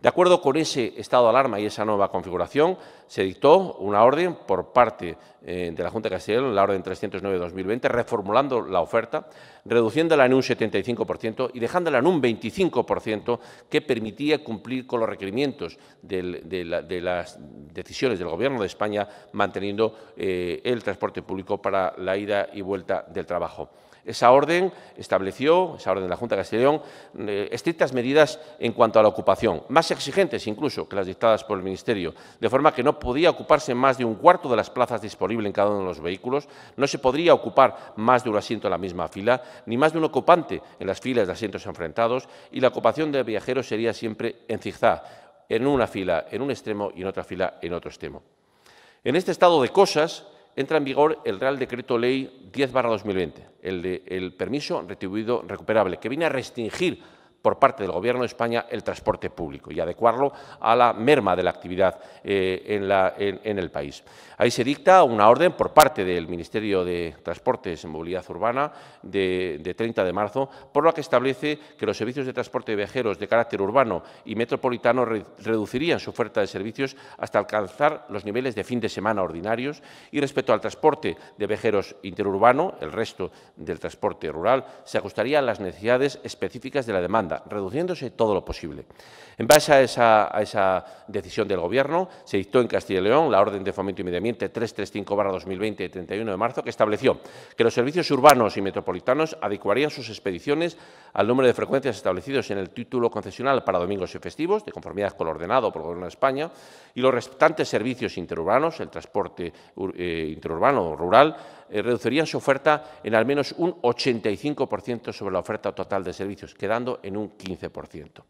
De acuerdo con ese estado de alarma y esa nueva configuración, se dictó una orden por parte eh, de la Junta de Castilla la orden 309-2020, reformulando la oferta, reduciéndola en un 75% y dejándola en un 25% que permitía cumplir con los requerimientos de, las decisiones del Gobierno de España, manteniendo eh, el transporte público para la ida y vuelta del trabajo. Esa orden estableció, esa orden de la Junta de Castellón, eh, estrictas medidas en cuanto a la ocupación, más exigentes incluso que las dictadas por el Ministerio, de forma que no podía ocuparse más de un cuarto de las plazas disponibles en cada uno de los vehículos, no se podría ocupar más de un asiento en la misma fila, ni más de un ocupante en las filas de asientos enfrentados, y la ocupación de viajeros sería siempre en zigzag, en una fila en un extremo y en otra fila en otro extremo. En este estado de cosas entra en vigor el Real Decreto Ley 10-2020, el, de, el permiso retribuido recuperable, que viene a restringir por parte del Gobierno de España el transporte público y adecuarlo a la merma de la actividad eh, en, el país. Ahí se dicta una orden por parte del Ministerio de Transportes y Movilidad Urbana de, 30 de marzo, por la que establece que los servicios de transporte de viajeros de carácter urbano y metropolitano reducirían su oferta de servicios hasta alcanzar los niveles de fin de semana ordinarios y respecto al transporte de viajeros interurbano, el resto del transporte rural, se ajustaría a las necesidades específicas de la demanda reduciéndose todo lo posible. En base a esa, decisión del Gobierno, se dictó en Castilla y León la Orden de Fomento y Medio Ambiente 335-2020 de 31 de marzo, que estableció que los servicios urbanos y metropolitanos adecuarían sus expediciones al número de frecuencias establecidos en el título concesional para domingos y festivos, de conformidad con lo ordenado por el Gobierno de España, y los restantes servicios interurbanos, el transporte eh, interurbano o rural, eh, reducirían su oferta en al menos un 85% sobre la oferta total de servicios, quedando en un 15%.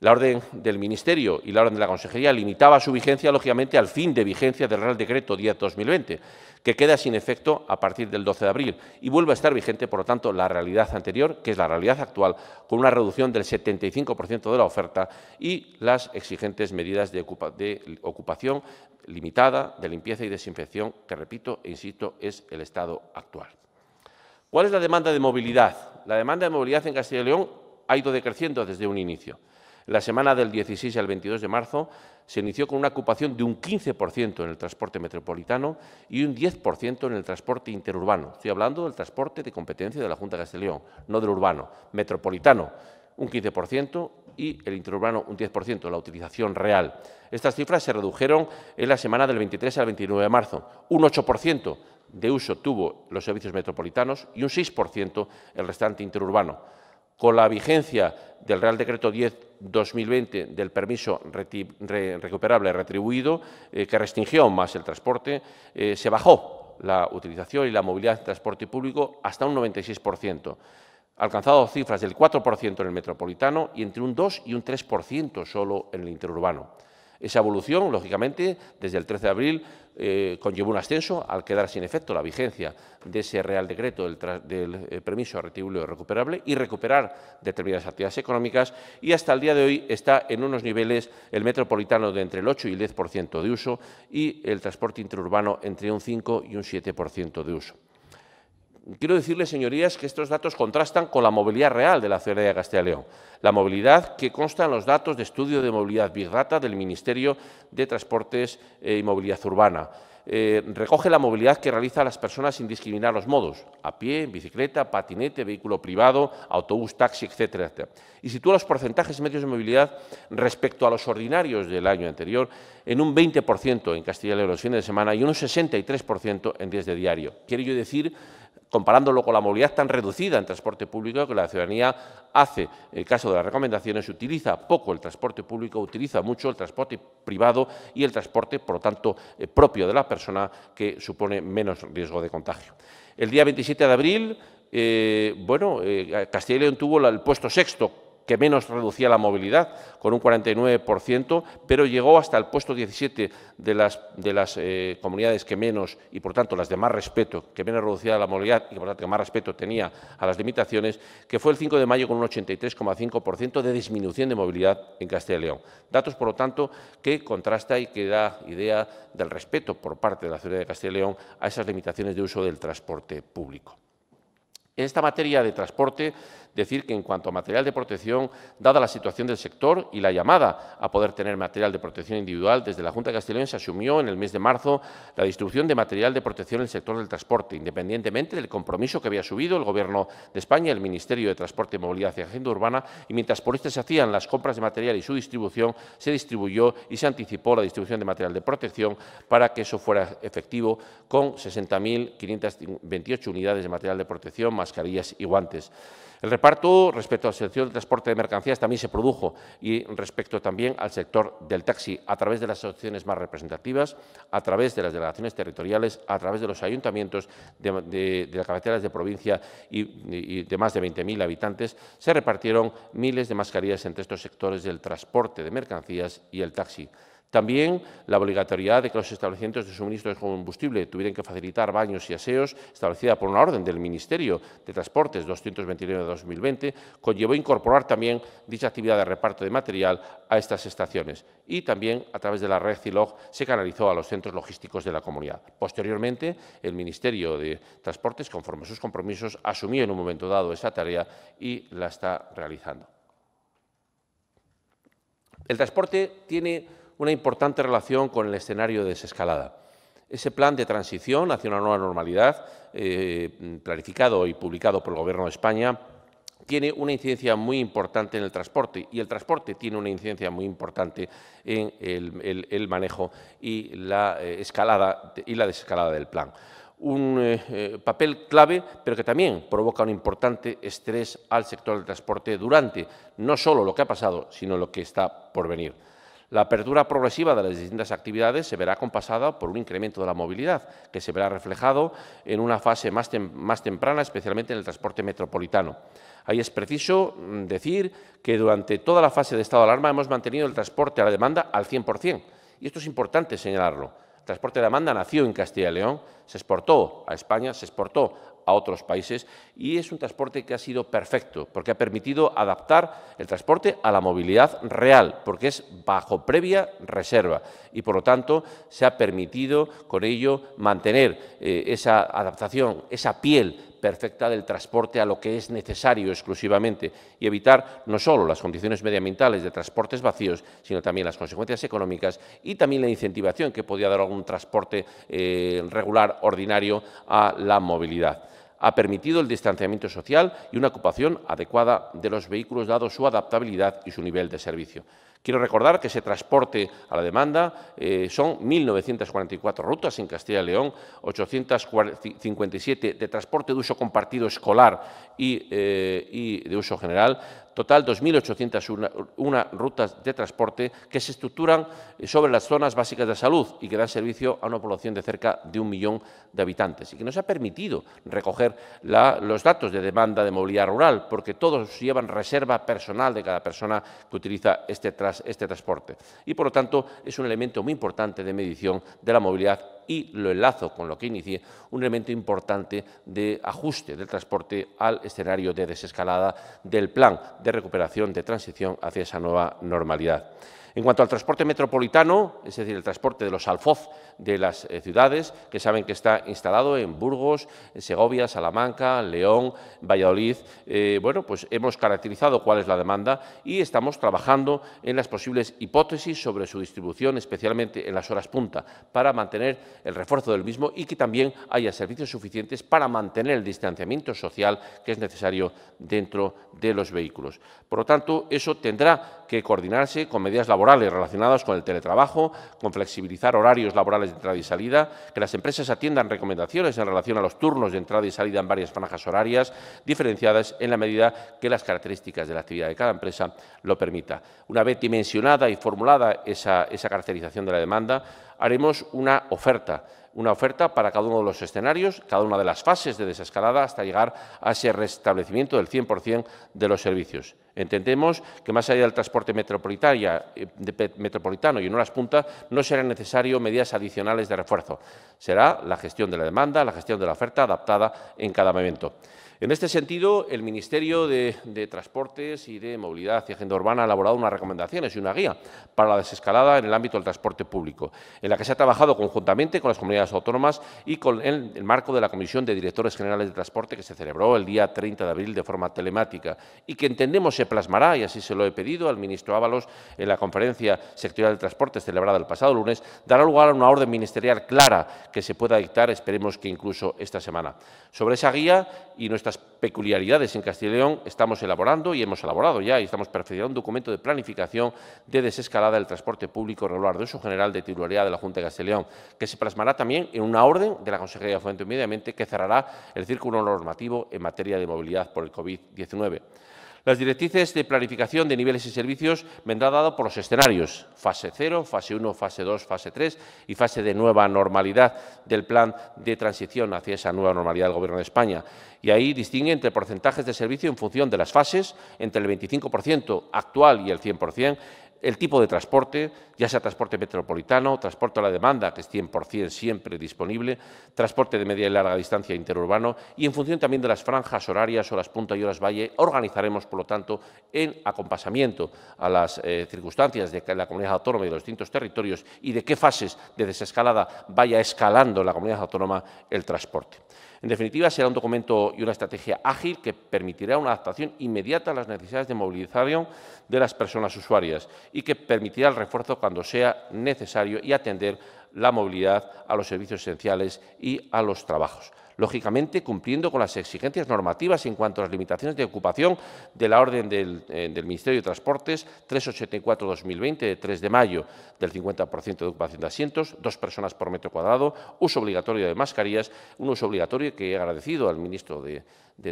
La orden del Ministerio y la orden de la Consejería limitaba su vigencia, lógicamente, al fin de vigencia del Real Decreto 10-2020, que queda sin efecto a partir del 12 de abril y vuelve a estar vigente, por lo tanto, la realidad anterior, que es la realidad actual, con una reducción del 75% de la oferta y las exigentes medidas de, de, ocupación limitada, de limpieza y desinfección, que, repito e insisto, es el estado actual. ¿Cuál es la demanda de movilidad? La demanda de movilidad en Castilla y León ha ido decreciendo desde un inicio. La semana del 16 al 22 de marzo se inició con una ocupación de un 15% en el transporte metropolitano y un 10% en el transporte interurbano. Estoy hablando del transporte de competencia de la Junta de Castellón, no del urbano, metropolitano un 15% y el interurbano un 10%, la utilización real. Estas cifras se redujeron en la semana del 23 al 29 de marzo. Un 8% de uso tuvo los servicios metropolitanos y un 6% el restante interurbano con la vigencia del Real Decreto 10-2020 del permiso recuperable retribuido, eh, que restringió más el transporte, eh, se bajó la utilización y la movilidad de transporte público hasta un 96%, alcanzado cifras del 4% en el metropolitano y entre un 2 y un 3% solo en el interurbano. Esa evolución, lógicamente, desde el 13 de abril eh, conllevó un ascenso al quedar sin efecto la vigencia de ese Real Decreto del, eh, permiso retribuible recuperable y recuperar determinadas actividades económicas y hasta el día de hoy está en unos niveles el metropolitano de entre el 8 y el 10% de uso y el transporte interurbano entre un 5 y un 7% de uso. Quiero decirles, señorías, que estos datos contrastan con la movilidad real de la ciudad de Castilla y León, la movilidad que consta en los datos de estudio de movilidad birrata del Ministerio de Transportes eh, y Movilidad Urbana. Eh, recoge la movilidad que realizan las personas sin discriminar los modos, a pie, bicicleta, patinete, vehículo privado, autobús, taxi, etcétera, etcétera, y sitúa los porcentajes medios de movilidad respecto a los ordinarios del año anterior en un 20% en Castilla y León los fines de semana y un 63% en días de diario. Quiero yo decir comparándolo con la movilidad tan reducida en transporte público que la ciudadanía hace el caso de las recomendaciones, utiliza poco el transporte público, utiliza mucho el transporte privado y el transporte, por lo tanto, eh, propio de la persona que supone menos riesgo de contagio. El día 27 de abril, eh, bueno, eh, Castilla y León tuvo el puesto sexto que menos reducía la movilidad, con un 49%, pero llegó hasta el puesto 17 de las, de las eh, comunidades que menos, y por tanto las de más respeto, que menos reducía la movilidad y por tanto que más respeto tenía a las limitaciones, que fue el 5 de mayo con un 83,5% de disminución de movilidad en Castilla y León. Datos, por lo tanto, que contrasta y que da idea del respeto por parte de la ciudad de Castilla y León a esas limitaciones de uso del transporte público. En esta materia de transporte, decir que en cuanto a material de protección, dada la situación del sector y la llamada a poder tener material de protección individual, desde la Junta de Castellón se asumió en el mes de marzo la distribución de material de protección en el sector del transporte, independientemente del compromiso que había subido el Gobierno de España, el Ministerio de Transporte, Movilidad y Agenda Urbana, y mientras por este se hacían las compras de material y su distribución, se distribuyó y se anticipó la distribución de material de protección para que eso fuera efectivo con 60.528 unidades de material de protección más mascarillas y guantes. El reparto respecto al sector del transporte de mercancías también se produjo y respecto también al sector del taxi a través de las asociaciones más representativas, a través de las delegaciones territoriales, a través de los ayuntamientos de, las cabeceras de provincia y, y de más de 20.000 habitantes, se repartieron miles de mascarillas entre estos sectores del transporte de mercancías y el taxi. También la obligatoriedad de que los establecimientos de suministro de combustible tuvieran que facilitar baños y aseos, establecida por una orden del Ministerio de Transportes 229 de 2020, conllevó incorporar también dicha actividad de reparto de material a estas estaciones y también a través de la red CILOG se canalizó a los centros logísticos de la comunidad. Posteriormente, el Ministerio de Transportes, conforme a sus compromisos, asumió en un momento dado esa tarea y la está realizando. El transporte tiene una importante relación con el escenario de desescalada. Ese plan de transición hacia una nueva normalidad, ...clarificado eh, planificado y publicado por el Gobierno de España, tiene una incidencia muy importante en el transporte y el transporte tiene una incidencia muy importante en el, manejo y la eh, escalada y la desescalada del plan un eh, papel clave, pero que también provoca un importante estrés al sector del transporte durante no solo lo que ha pasado, sino lo que está por venir. La apertura progresiva de las distintas actividades se verá compasada por un incremento de la movilidad, que se verá reflejado en una fase más, temprana, especialmente en el transporte metropolitano. Ahí es preciso mm, decir que durante toda la fase de estado de alarma hemos mantenido el transporte a la demanda al 100%, y esto es importante señalarlo. El transporte la demanda nació en Castilla y León, se exportó a España, se exportó a otros países y es un transporte que ha sido perfecto porque ha permitido adaptar el transporte a la movilidad real, porque es bajo previa reserva y por lo tanto se ha permitido con ello mantener eh, esa adaptación, esa piel perfecta del transporte a lo que es necesario exclusivamente y evitar no solo las condiciones medioambientales de transportes vacíos, sino también las consecuencias económicas y también la incentivación que podía dar algún transporte eh, regular, ordinario, a la movilidad ha permitido el distanciamiento social y una ocupación adecuada de los vehículos dado su adaptabilidad y su nivel de servicio. Quiero recordar que ese transporte a la demanda eh, son 1.944 rutas en Castilla y León, 857 de transporte de uso compartido escolar y eh, de uso general, total 2.801 rutas de transporte que se estructuran eh, sobre las zonas básicas de salud y que dan servicio a una población de cerca de un millón de habitantes y que nos ha permitido recoger los datos de demanda de movilidad rural, porque todos llevan reserva personal de cada persona que utiliza este, este transporte. Y, por lo tanto, es un elemento muy importante de medición de la movilidad y lo enlazo con lo que inicié, un elemento importante de ajuste del transporte al escenario de desescalada del plan de recuperación de transición hacia esa nueva normalidad. En cuanto al transporte metropolitano, es decir, el transporte de los alfoz de las eh, ciudades, que saben que está instalado en Burgos, Segovia, Salamanca, León, Valladolid, eh, bueno, pues hemos caracterizado cuál es la demanda y estamos trabajando en las posibles hipótesis sobre su distribución, especialmente en las horas punta, para mantener el refuerzo del mismo y que también haya servicios suficientes para mantener el distanciamiento social que es necesario dentro de los vehículos. Por lo tanto, eso tendrá que coordinarse con medidas laborales laborales relacionadas con el teletrabajo, con flexibilizar horarios laborales de entrada y salida, que las empresas atiendan recomendaciones en relación a los turnos de entrada y salida en varias franjas horarias diferenciadas en la medida que las características de la actividad de cada empresa lo permita. Una vez dimensionada y formulada esa, esa caracterización de la demanda, haremos una oferta una oferta para cada uno de los escenarios, cada una de las fases de desescalada hasta llegar a ese restablecimiento del 100% de los servicios. Entendemos que más allá del transporte eh, metropolitano y en horas punta, no serán necesarias medidas adicionales de refuerzo. Será la gestión de la demanda, la gestión de la oferta adaptada en cada momento. En este sentido, el Ministerio de, Transportes y de Movilidad y Agenda Urbana ha elaborado unas recomendaciones y una guía para la desescalada en el ámbito del transporte público, en la que se ha trabajado conjuntamente con las comunidades autónomas y con el, marco de la Comisión de Directores Generales de Transporte que se celebró el día 30 de abril de forma telemática y que entendemos se plasmará, y así se lo he pedido al ministro Ábalos en la conferencia sectorial de transportes celebrada el pasado lunes, dará lugar a una orden ministerial clara que se pueda dictar, esperemos que incluso esta semana. Sobre esa guía y estas peculiaridades en Castilla León, estamos elaborando y hemos elaborado ya y estamos perfeccionando un documento de planificación de desescalada del transporte público regular de uso general de titularidad de la Junta de Castilla que se plasmará también en una orden de la Consejería de Fomento y que cerrará el círculo normativo en materia de movilidad por el COVID-19. Las directrices de planificación de niveles y servicios vendrán dado por los escenarios, fase 0, fase 1, fase 2, fase 3 y fase de nueva normalidad del plan de transición hacia esa nueva normalidad del Gobierno de España. Y ahí distingue entre porcentajes de servicio en función de las fases, entre el 25% actual y el 100%, el tipo de transporte, ya sea transporte metropolitano, transporte a la demanda, que es 100% siempre disponible, transporte de media y larga distancia interurbano, y en función también de las franjas horarias, las punta y horas valle, organizaremos, por lo tanto, en acompasamiento a las eh, circunstancias de la comunidad autónoma y de los distintos territorios y de qué fases de desescalada vaya escalando la comunidad autónoma el transporte. En definitiva, será un documento y una estrategia ágil que permitirá una adaptación inmediata a las necesidades de movilización de las personas usuarias y que permitirá el refuerzo cuando sea necesario y atender la movilidad a los servicios esenciales y a los trabajos lógicamente cumpliendo con las exigencias normativas en cuanto a las limitaciones de ocupación de la orden del, eh, Ministerio de Transportes 384-2020 de 3 de mayo del 50% de ocupación de asientos, dos personas por metro cuadrado, uso obligatorio de mascarillas, un uso obligatorio que he agradecido al ministro de,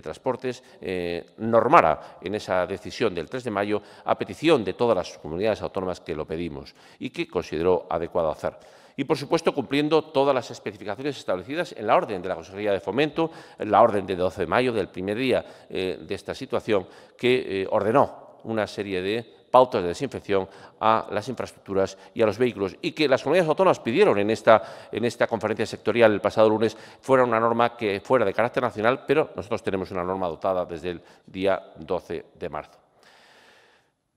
Transportes eh, normara en esa decisión del 3 de mayo a petición de todas las comunidades autónomas que lo pedimos y que consideró adecuado hacer y, por supuesto, cumpliendo todas las especificaciones establecidas en la orden de la Consejería de Fomento, en la orden de 12 de mayo, del primer día eh, de esta situación, que eh, ordenó una serie de pautas de desinfección a las infraestructuras y a los vehículos y que las comunidades autónomas pidieron en esta, en esta conferencia sectorial el pasado lunes fuera una norma que fuera de carácter nacional, pero nosotros tenemos una norma dotada desde el día 12 de marzo.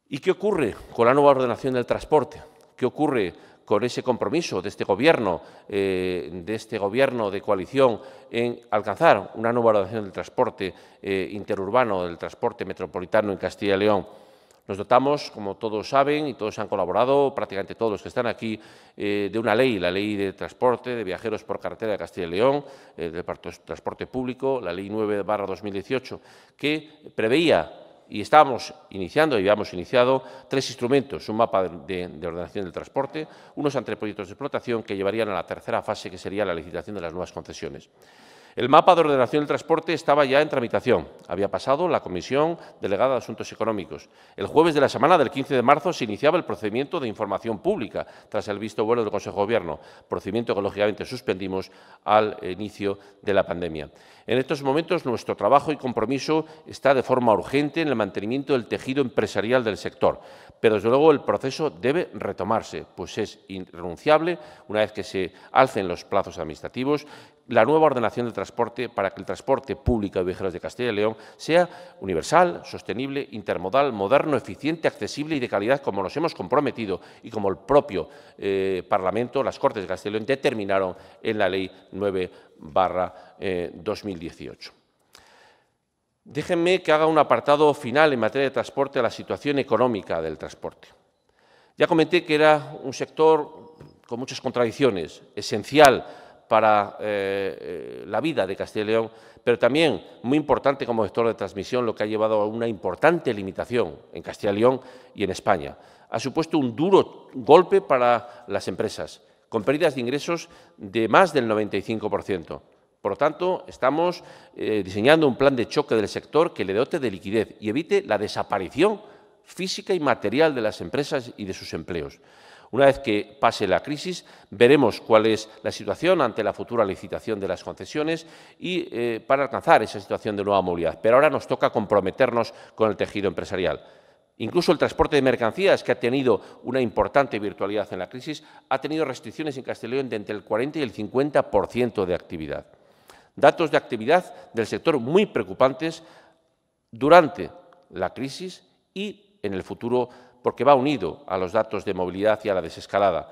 ¿Y qué ocurre con la nueva ordenación del transporte? ¿Qué ocurre con ese compromiso de este gobierno, eh, de este gobierno de coalición, en alcanzar una nueva ordenación del transporte eh, interurbano, del transporte metropolitano en Castilla y León. Nos dotamos, como todos saben y todos han colaborado, prácticamente todos los que están aquí, eh, de una ley, la Ley de Transporte de Viajeros por Carretera de Castilla y León, eh, del Transporte Público, la Ley 9-2018, que preveía y estábamos iniciando, y habíamos iniciado, tres instrumentos, un mapa de, de, ordenación del transporte, unos anteproyectos de explotación que llevarían a la tercera fase, que sería la licitación de las nuevas concesiones. El mapa de ordenación del transporte estaba ya en tramitación. Había pasado la Comisión Delegada de Asuntos Económicos. El jueves de la semana del 15 de marzo se iniciaba el procedimiento de información pública tras el visto bueno del Consejo de Gobierno, procedimiento que lógicamente suspendimos al inicio de la pandemia. En estos momentos nuestro trabajo y compromiso está de forma urgente en el mantenimiento del tejido empresarial del sector, pero desde luego el proceso debe retomarse, pues es irrenunciable una vez que se alcen los plazos administrativos, la nueva ordenación del transporte para que el transporte público de viajeros de Castilla y León sea universal, sostenible, intermodal, moderno, eficiente, accesible y de calidad, como nos hemos comprometido y como el propio eh, Parlamento, las Cortes de Castilla y León, determinaron en la Ley 9 2018. Eh, Déjenme que haga un apartado final en materia de transporte a la situación económica del transporte. Ya comenté que era un sector con muchas contradicciones, esencial para eh, eh, la vida de Castilla y León, pero también muy importante como sector de transmisión, lo que ha llevado a una importante limitación en Castilla y León y en España. Ha supuesto un duro golpe para las empresas, con pérdidas de ingresos de más del 95%. Por lo tanto, estamos eh, diseñando un plan de choque del sector que le dote de liquidez y evite la desaparición física y material de las empresas y de sus empleos. Una vez que pase la crisis, veremos cuál es la situación ante la futura licitación de las concesiones y eh, para alcanzar esa situación de nueva movilidad. Pero ahora nos toca comprometernos con el tejido empresarial. Incluso el transporte de mercancías, que ha tenido una importante virtualidad en la crisis, ha tenido restricciones en Castellón de entre el 40 y el 50% de actividad. Datos de actividad del sector muy preocupantes durante la crisis y en el futuro porque va unido a los datos de movilidad y a la desescalada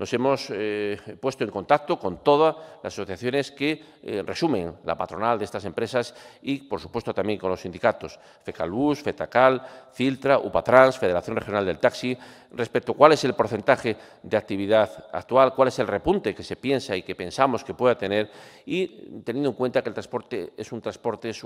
nos hemos eh, puesto en contacto con todas las asociaciones que eh, resumen la patronal de estas empresas y, por supuesto, también con los sindicatos, FECALBUS, FETACAL, Filtra, UPATRANS, Federación Regional del Taxi, respecto a cuál es el porcentaje de actividad actual, cuál es el repunte que se piensa y que pensamos que pueda tener y teniendo en cuenta que el transporte es un transporte, es,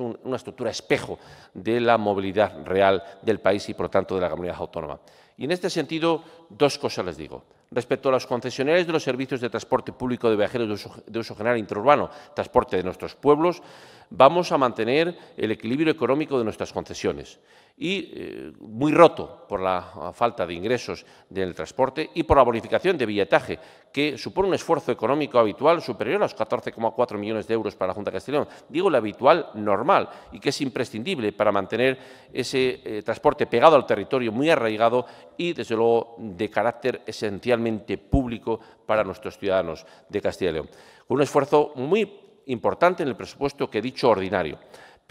una estructura espejo de la movilidad real del país y, por lo tanto, de la comunidad autónoma. Y en este sentido, dos cosas les digo. Respecto a los concesionarios de los servicios de transporte público de viajeros de uso, de uso, general e interurbano, transporte de nuestros pueblos, vamos a mantener el equilibrio económico de nuestras concesiones y eh, muy roto por la ah, falta de ingresos del transporte y por la bonificación de billetaje, que supone un esfuerzo económico habitual superior a los 14,4 millones de euros para la Junta de Castilla y León. Digo el habitual normal y que es imprescindible para mantener ese eh, transporte pegado al territorio, muy arraigado y, desde luego, de carácter esencialmente público para nuestros ciudadanos de Castilla y León. Con un esfuerzo muy importante en el presupuesto que he dicho ordinario.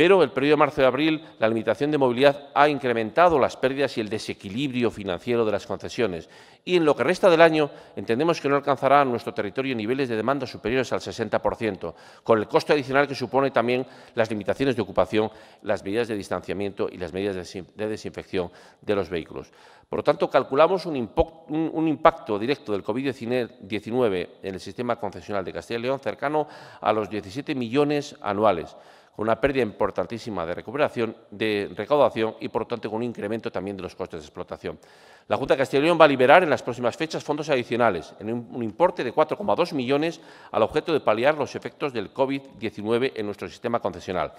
Pero el periodo de marzo y abril, la limitación de movilidad ha incrementado las pérdidas y el desequilibrio financiero de las concesiones. Y en lo que resta del año, entendemos que no alcanzará a nuestro territorio niveles de demanda superiores al 60%, con el coste adicional que supone también las limitaciones de ocupación, las medidas de distanciamiento y las medidas de desinfección de los vehículos. Por lo tanto, calculamos un, un impacto directo del COVID-19 en el sistema concesional de Castilla y León cercano a los 17 millones anuales con una pérdida importantísima de recuperación, de recaudación y, por tanto, con un incremento también de los costes de explotación. La Junta de Castilla León va a liberar en las próximas fechas fondos adicionales en un importe de 4,2 millones al objeto de paliar los efectos del COVID-19 en nuestro sistema concesional.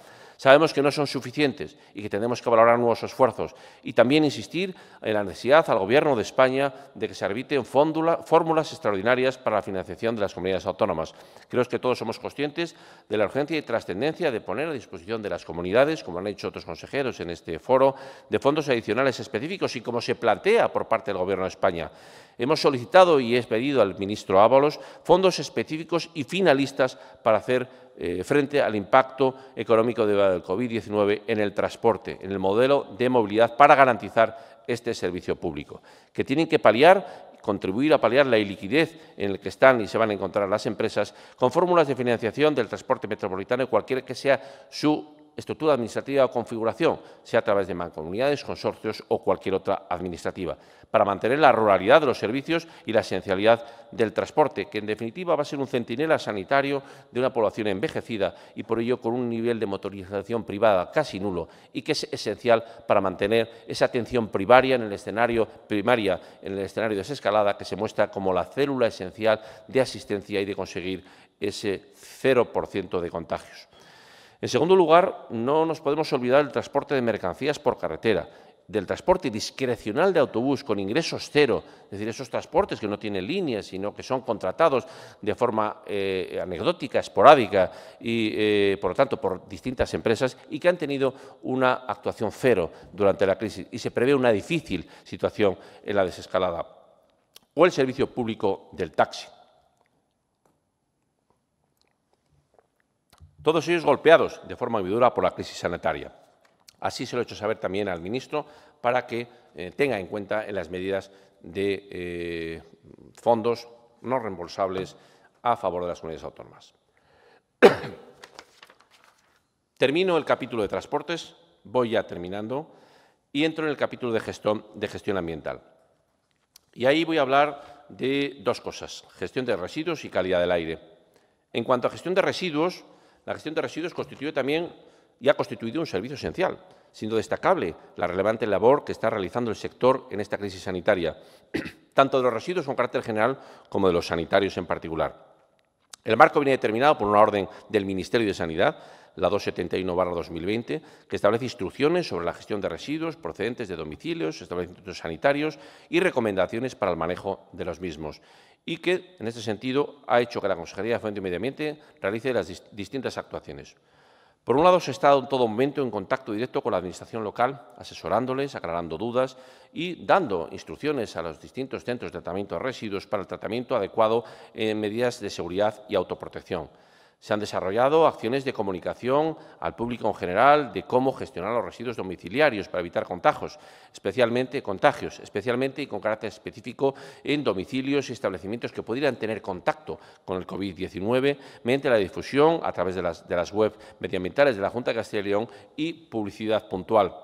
Sabemos que no son suficientes y que tenemos que valorar nuevos esfuerzos y también insistir en la necesidad al Gobierno de España de que se arbitren fórmulas extraordinarias para la financiación de las comunidades autónomas. Creo que todos somos conscientes de la urgencia y trascendencia de poner a disposición de las comunidades, como han hecho otros consejeros en este foro, de fondos adicionales específicos y como se plantea por parte del Gobierno de España. Hemos solicitado y he pedido al ministro Ábalos fondos específicos y finalistas para hacer eh, frente al impacto económico de del COVID-19 en el transporte, en el modelo de movilidad para garantizar este servicio público, que tienen que paliar contribuir a paliar la iliquidez en la que están y se van a encontrar las empresas con fórmulas de financiación del transporte metropolitano, cualquiera que sea su estructura administrativa o configuración, sea a través de mancomunidades, consorcios o cualquier otra administrativa, para mantener la ruralidad de los servicios y la esencialidad del transporte, que en definitiva va a ser un centinela sanitario de una población envejecida y por ello con un nivel de motorización privada casi nulo y que es esencial para mantener esa atención primaria en el escenario primaria en el escenario de escalada que se muestra como la célula esencial de asistencia y de conseguir ese 0% de contagios. En segundo lugar, no nos podemos olvidar del transporte de mercancías por carretera, del transporte discrecional de autobús con ingresos cero, es decir, esos transportes que no tienen líneas, sino que son contratados de forma eh, anecdótica, esporádica y, eh, por lo tanto, por distintas empresas y que han tenido una actuación cero durante la crisis y se prevé una difícil situación en la desescalada. O el servicio público del taxi. Todos ellos golpeados de forma muy dura por la crisis sanitaria. Así se lo he hecho saber también al ministro para que eh, tenga en cuenta en las medidas de eh, fondos no reembolsables a favor de las comunidades autónomas. Termino el capítulo de transportes, voy ya terminando, y entro en el capítulo de gestión ambiental. Y ahí voy a hablar de dos cosas, gestión de residuos y calidad del aire. En cuanto a gestión de residuos, la gestión de residuos constituye también y ha constituido un servicio esencial, siendo destacable la relevante labor que está realizando el sector en esta crisis sanitaria, tanto de los residuos con carácter general como de los sanitarios en particular. El marco viene determinado por una orden del Ministerio de Sanidad la 271-2020, que establece instrucciones sobre la gestión de residuos procedentes de domicilios, establecimientos sanitarios y recomendaciones para el manejo de los mismos. Y que, en este sentido, ha hecho que la Consejería de Fuente y Medio Ambiente realice las distintas actuaciones. Por un lado, se está en todo momento en contacto directo con la Administración local, asesorándoles, aclarando dudas y dando instrucciones a los distintos centros de tratamiento de residuos para el tratamiento adecuado en medidas de seguridad y autoprotección. Se han desarrollado acciones de comunicación al público en general de cómo gestionar los residuos domiciliarios para evitar contagios, especialmente contagios, especialmente y con carácter específico en domicilios y establecimientos que pudieran tener contacto con el COVID-19 mediante la difusión a través de las, de las web medioambientales de la Junta de Castilla y León y publicidad puntual.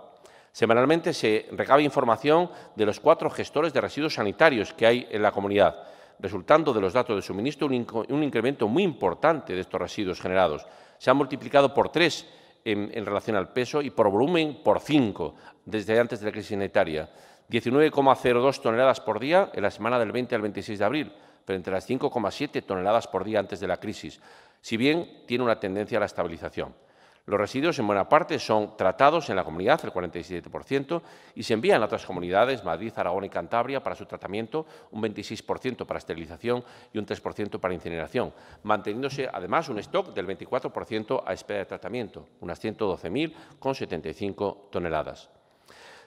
Semanalmente se recaba información de los cuatro gestores de residuos sanitarios que hay en la comunidad resultando de los datos de suministro un, incremento muy importante de estos residuos generados. Se ha multiplicado por tres en, relación al peso y por volumen por cinco desde antes de la crisis sanitaria. 19,02 toneladas por día en la semana del 20 al 26 de abril, frente a las 5,7 toneladas por día antes de la crisis, si bien tiene una tendencia a la estabilización. Los residuos en buena parte son tratados en la comunidad, el 47%, y se envían a otras comunidades, Madrid, Aragón y Cantabria, para su tratamiento, un 26% para esterilización y un 3% para incineración, manteniéndose además un stock del 24% a espera de tratamiento, unas 112.075 toneladas.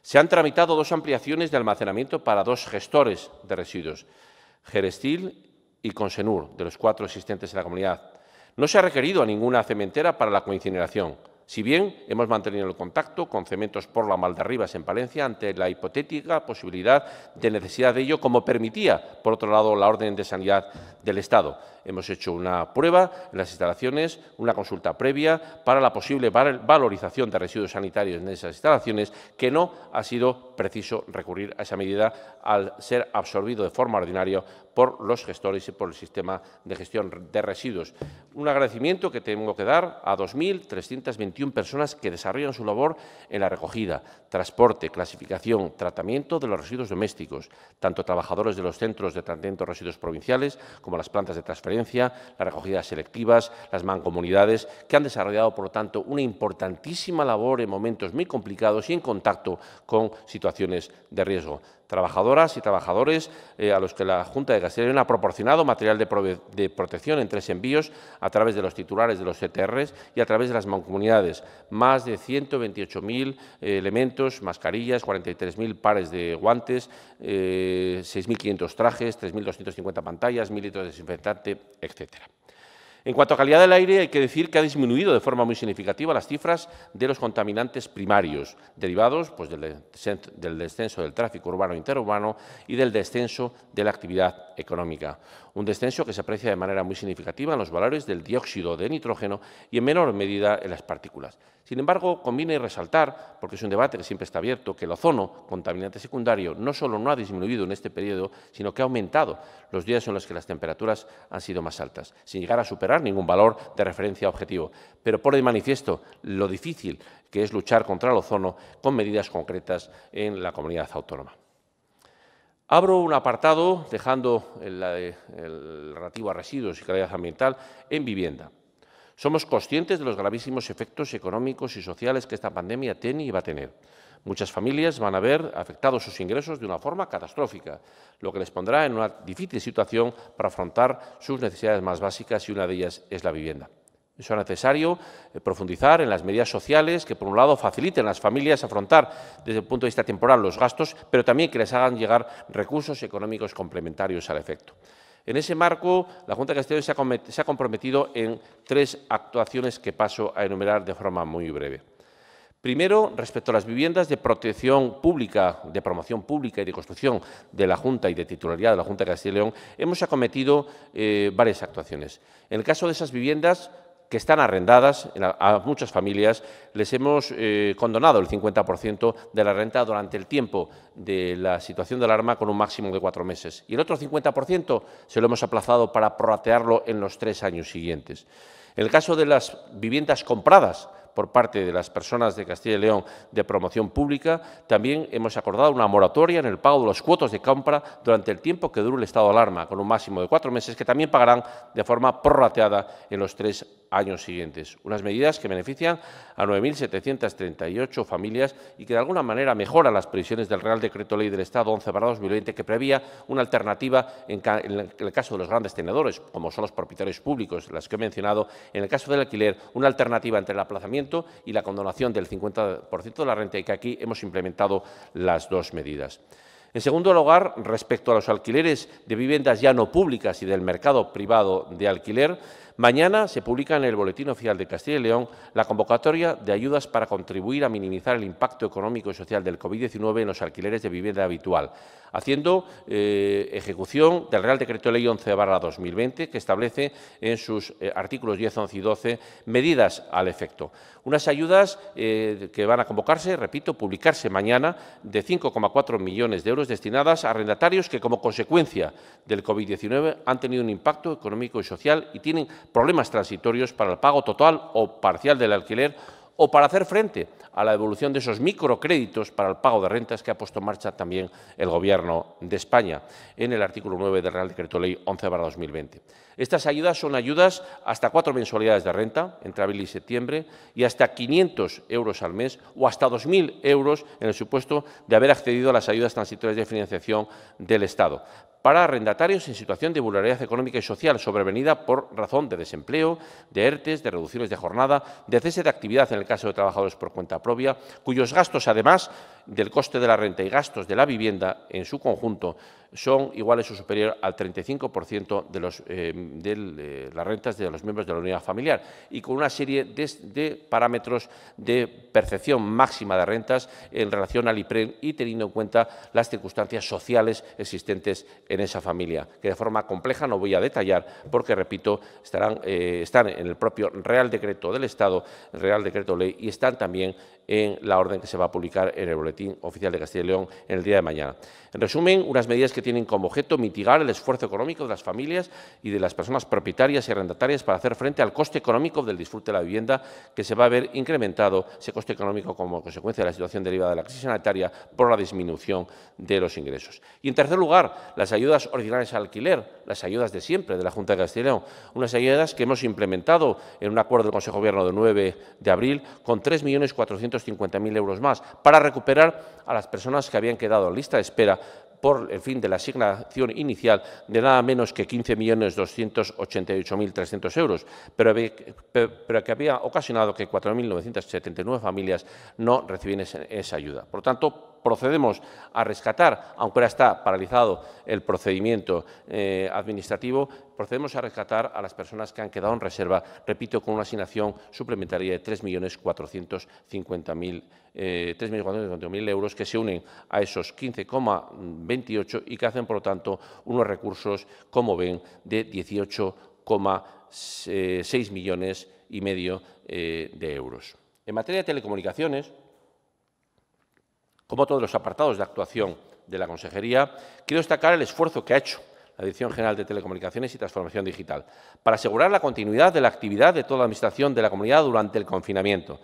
Se han tramitado dos ampliaciones de almacenamiento para dos gestores de residuos, Gerestil y Consenur, de los cuatro existentes en la comunidad. No se ha requerido a ninguna cementera para la coincineración, si bien hemos mantenido el contacto con Cementos por la Maldarribas en Palencia ante la hipotética posibilidad de necesidad de ello, como permitía, por otro lado, la Orden de Sanidad del Estado. Hemos hecho una prueba en las instalaciones, una consulta previa para la posible valorización de residuos sanitarios en esas instalaciones, que no ha sido preciso recurrir a esa medida al ser absorbido de forma ordinaria por los gestores y por el sistema de gestión de residuos. Un agradecimiento que tengo que dar a 2.321 personas que desarrollan su labor en la recogida, transporte, clasificación, tratamiento de los residuos domésticos, tanto trabajadores de los centros de tratamiento de residuos provinciales como las plantas de transferencia, las recogidas selectivas, las mancomunidades, que han desarrollado, por lo tanto, una importantísima labor en momentos muy complicados y en contacto con situaciones de riesgo trabajadoras y trabajadores eh, a los que la Junta de León ha proporcionado material de, protección en tres envíos a través de los titulares de los ETRs y a través de las mancomunidades. Más de 128.000 eh, elementos, mascarillas, 43.000 pares de guantes, 6.500 eh, trajes, 3.250 pantallas, 1.000 litros de desinfectante, etcétera. En cuanto a calidad del aire, hay que decir que ha disminuido de forma muy significativa las cifras de los contaminantes primarios, derivados pues, del descenso del tráfico urbano e interurbano y del descenso de la actividad económica. Un descenso que se aprecia de manera muy significativa en los valores del dióxido de nitrógeno y en menor medida en las partículas. Sin embargo, conviene resaltar, porque es un debate que siempre está abierto, que el ozono, contaminante secundario, no solo no ha disminuido en este periodo, sino que ha aumentado los días en los que las temperaturas han sido más altas, sin llegar a superar ningún valor de referencia objetivo. Pero pone de manifiesto lo difícil que es luchar contra el ozono con medidas concretas en la comunidad autónoma. Abro un apartado dejando el relativo a residuos y calidad ambiental en vivienda. Somos conscientes de los gravísimos efectos económicos y sociales que esta pandemia tiene y va a tener. Muchas familias van a ver afectados sus ingresos de una forma catastrófica, lo que les pondrá en una difícil situación para afrontar sus necesidades más básicas y una de ellas es la vivienda. es necesario eh, profundizar en las medidas sociales que, por un lado, faciliten a las familias afrontar desde el punto de vista temporal los gastos, pero también que les hagan llegar recursos económicos complementarios al efecto. En ese marco, la Junta de y León se ha comprometido en tres actuaciones que paso a enumerar de forma muy breve. Primero, respecto a las viviendas de protección pública, de promoción pública y de construcción de la Junta y de titularidad de la Junta de Castilla y León, hemos acometido eh, varias actuaciones. En el caso de esas viviendas, que están arrendadas a muchas familias, les hemos eh, condonado el 50% de la renta durante el tiempo de la situación de alarma con un máximo de cuatro meses. Y el otro 50% se lo hemos aplazado para prorratearlo en los tres años siguientes. En el caso de las viviendas compradas, por parte de las personas de Castilla y León de promoción pública, también hemos acordado una moratoria en el pago de los cuotos de compra durante el tiempo que dure el estado de alarma, con un máximo de cuatro meses, que también pagarán de forma prorrateada en los tres años años siguientes. Unas medidas que benefician a 9.738 familias y que de alguna manera mejoran las previsiones del Real Decreto Ley del Estado 11-2020 que prevía una alternativa en, el caso de los grandes tenedores, como son los propietarios públicos, las que he mencionado, en el caso del alquiler, una alternativa entre el aplazamiento y la condonación del 50% de la renta y que aquí hemos implementado las dos medidas. En segundo lugar, respecto a los alquileres de viviendas ya no públicas y del mercado privado de alquiler, Mañana se publica en el Boletín Oficial de Castilla y León la convocatoria de ayudas para contribuir a minimizar el impacto económico y social del COVID-19 en los alquileres de vivienda habitual, haciendo eh, ejecución del Real Decreto Ley 11-2020, que establece en sus eh, artículos 10, 11 y 12 medidas al efecto. Unas ayudas eh, que van a convocarse, repito, publicarse mañana, de 5,4 millones de euros destinadas a arrendatarios que, como consecuencia del COVID-19, han tenido un impacto económico y social y tienen problemas transitorios para el pago total o parcial del alquiler o para hacer frente a la evolución de esos microcréditos para el pago de rentas que ha puesto en marcha también el Gobierno de España en el artículo 9 del Real Decreto Ley 11-2020. Estas ayudas son ayudas hasta cuatro mensualidades de renta, entre abril y septiembre, y hasta 500 euros al mes o hasta 2.000 euros en el supuesto de haber accedido a las ayudas transitorias de financiación del Estado para arrendatarios en situación de vulnerabilidad económica y social sobrevenida por razón de desempleo, de ERTES, de reducciones de jornada, de cese de actividad en el caso de trabajadores por cuenta propia, cuyos gastos, además del coste de la renta y gastos de la vivienda en su conjunto, son iguales o superiores al 35% de, los, eh, de eh, las rentas de los miembros de la unidad familiar y con una serie de, parámetros de percepción máxima de rentas en relación al IPREM y teniendo en cuenta las circunstancias sociales existentes en esa familia, que de forma compleja no voy a detallar porque, repito, estarán, eh, están en el propio Real Decreto del Estado, Real Decreto Ley y están también en la orden que se va a publicar en el Boletín Oficial de Castilla y León en el día de mañana. En resumen, unas medidas que tienen como objeto mitigar el esfuerzo económico de las familias y de las personas propietarias y arrendatarias para hacer frente al coste económico del disfrute de la vivienda que se va a ver incrementado, ese coste económico como consecuencia de la situación derivada de la crisis sanitaria por la disminución de los ingresos. Y en tercer lugar, las ayudas ordinarias al alquiler, las ayudas de siempre de la Junta de Castilla y León, unas ayudas que hemos implementado en un acuerdo del Consejo de Gobierno del 9 de abril con 3.400.000 50.000 euros más para recuperar a las personas que habían quedado en lista de espera por el fin de la asignación inicial de nada menos que 15.288.300 euros, pero, que había ocasionado que 4.979 familias no recibiesen esa ayuda. Por lo tanto, procedemos a rescatar, aunque ahora está paralizado el procedimiento eh, administrativo, procedemos a rescatar a las personas que han quedado en reserva, repito, con una asignación suplementaria de 3.450.000 eh, euros que se unen a esos 15,28 y que hacen, por lo tanto, unos recursos, como ven, de 18,6 millones y medio eh, de euros. En materia de telecomunicaciones, como todos los apartados de actuación de la Consejería, quiero destacar el esfuerzo que ha hecho la Dirección General de Telecomunicaciones y Transformación Digital para asegurar la continuidad de la actividad de toda la Administración de la comunidad durante el confinamiento.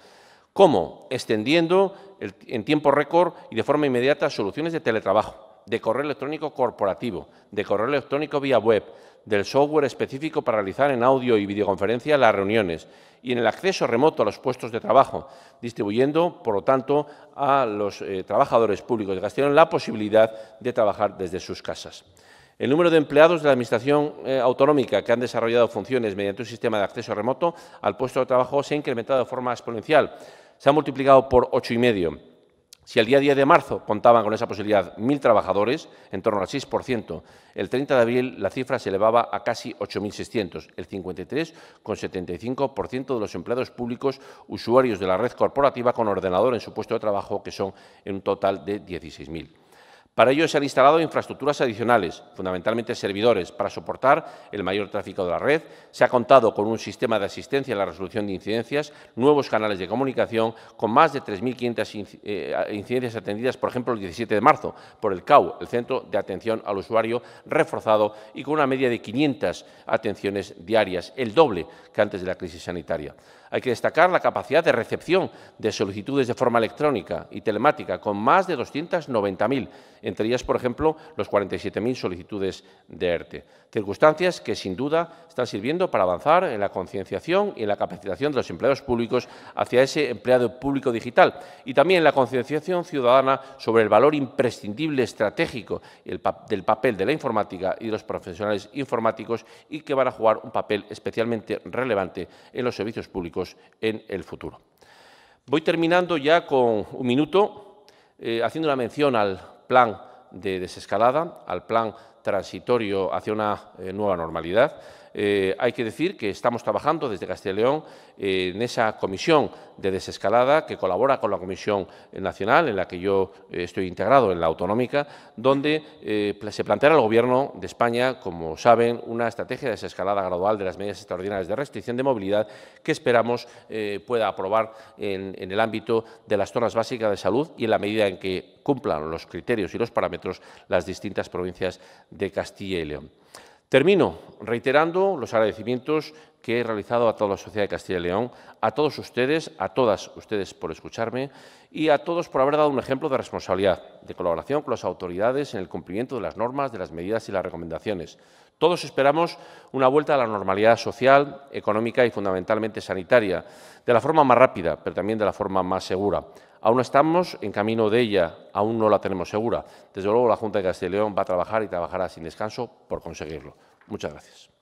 como Extendiendo en tiempo récord y de forma inmediata soluciones de teletrabajo, de correo electrónico corporativo, de correo electrónico vía web, del software específico para realizar en audio y videoconferencia las reuniones y en el acceso remoto a los puestos de trabajo, distribuyendo, por lo tanto, a los eh, trabajadores públicos de Castellón la posibilidad de trabajar desde sus casas. El número de empleados de la Administración eh, autonómica que han desarrollado funciones mediante un sistema de acceso remoto al puesto de trabajo se ha incrementado de forma exponencial. Se ha multiplicado por ocho y medio. Si al día 10 de marzo contaban con esa posibilidad 1.000 trabajadores, en torno al 6%, el 30 de abril la cifra se elevaba a casi 8.600, el 53,75% de los empleados públicos usuarios de la red corporativa con ordenador en su puesto de trabajo, que son en un total de 16.000. Para ello se han instalado infraestructuras adicionales, fundamentalmente servidores, para soportar el mayor tráfico de la red. Se ha contado con un sistema de asistencia a la resolución de incidencias, nuevos canales de comunicación, con más de 3.500 eh, incidencias atendidas, por ejemplo, el 17 de marzo, por el CAU, el Centro de Atención al Usuario Reforzado, y con una media de 500 atenciones diarias, el doble que antes de la crisis sanitaria. Hay que destacar la capacidad de recepción de solicitudes de forma electrónica y telemática, con más de 290.000, entre ellas, por ejemplo, los 47.000 solicitudes de ERTE. Circunstancias que, sin duda, están sirviendo para avanzar en la concienciación y en la capacitación de los empleados públicos hacia ese empleado público digital y también la concienciación ciudadana sobre el valor imprescindible estratégico del papel de la informática y de los profesionales informáticos y que van a jugar un papel especialmente relevante en los servicios públicos en el futuro. Voy terminando ya con un minuto, eh, haciendo una mención al plan de desescalada, al plan transitorio hacia una eh, nueva normalidad. Eh, hay que decir que estamos trabajando desde Castilla y León eh, en esa comisión de desescalada que colabora con la Comisión Nacional, en la que yo eh, estoy integrado, en la autonómica, donde se planteará al Gobierno de España, como saben, una estrategia de desescalada gradual de las medidas extraordinarias de restricción de movilidad que esperamos pueda aprobar en el ámbito de las zonas básicas de salud y en la medida en que cumplan los criterios y los parámetros las distintas provincias de Castilla y León. Termino reiterando los agradecimientos que he realizado a toda la sociedad de Castilla y León, a todos ustedes, a todas ustedes por escucharme y a todos por haber dado un ejemplo de responsabilidad, de colaboración con las autoridades en el cumplimiento de las normas, de las medidas y las recomendaciones. Todos esperamos una vuelta a la normalidad social, económica y fundamentalmente sanitaria, de la forma más rápida, pero también de la forma más segura. Aún estamos en camino de ella, aún no la tenemos segura. Desde luego, la Junta de Castilla y León va a trabajar y trabajará sin descanso por conseguirlo. Muchas gracias.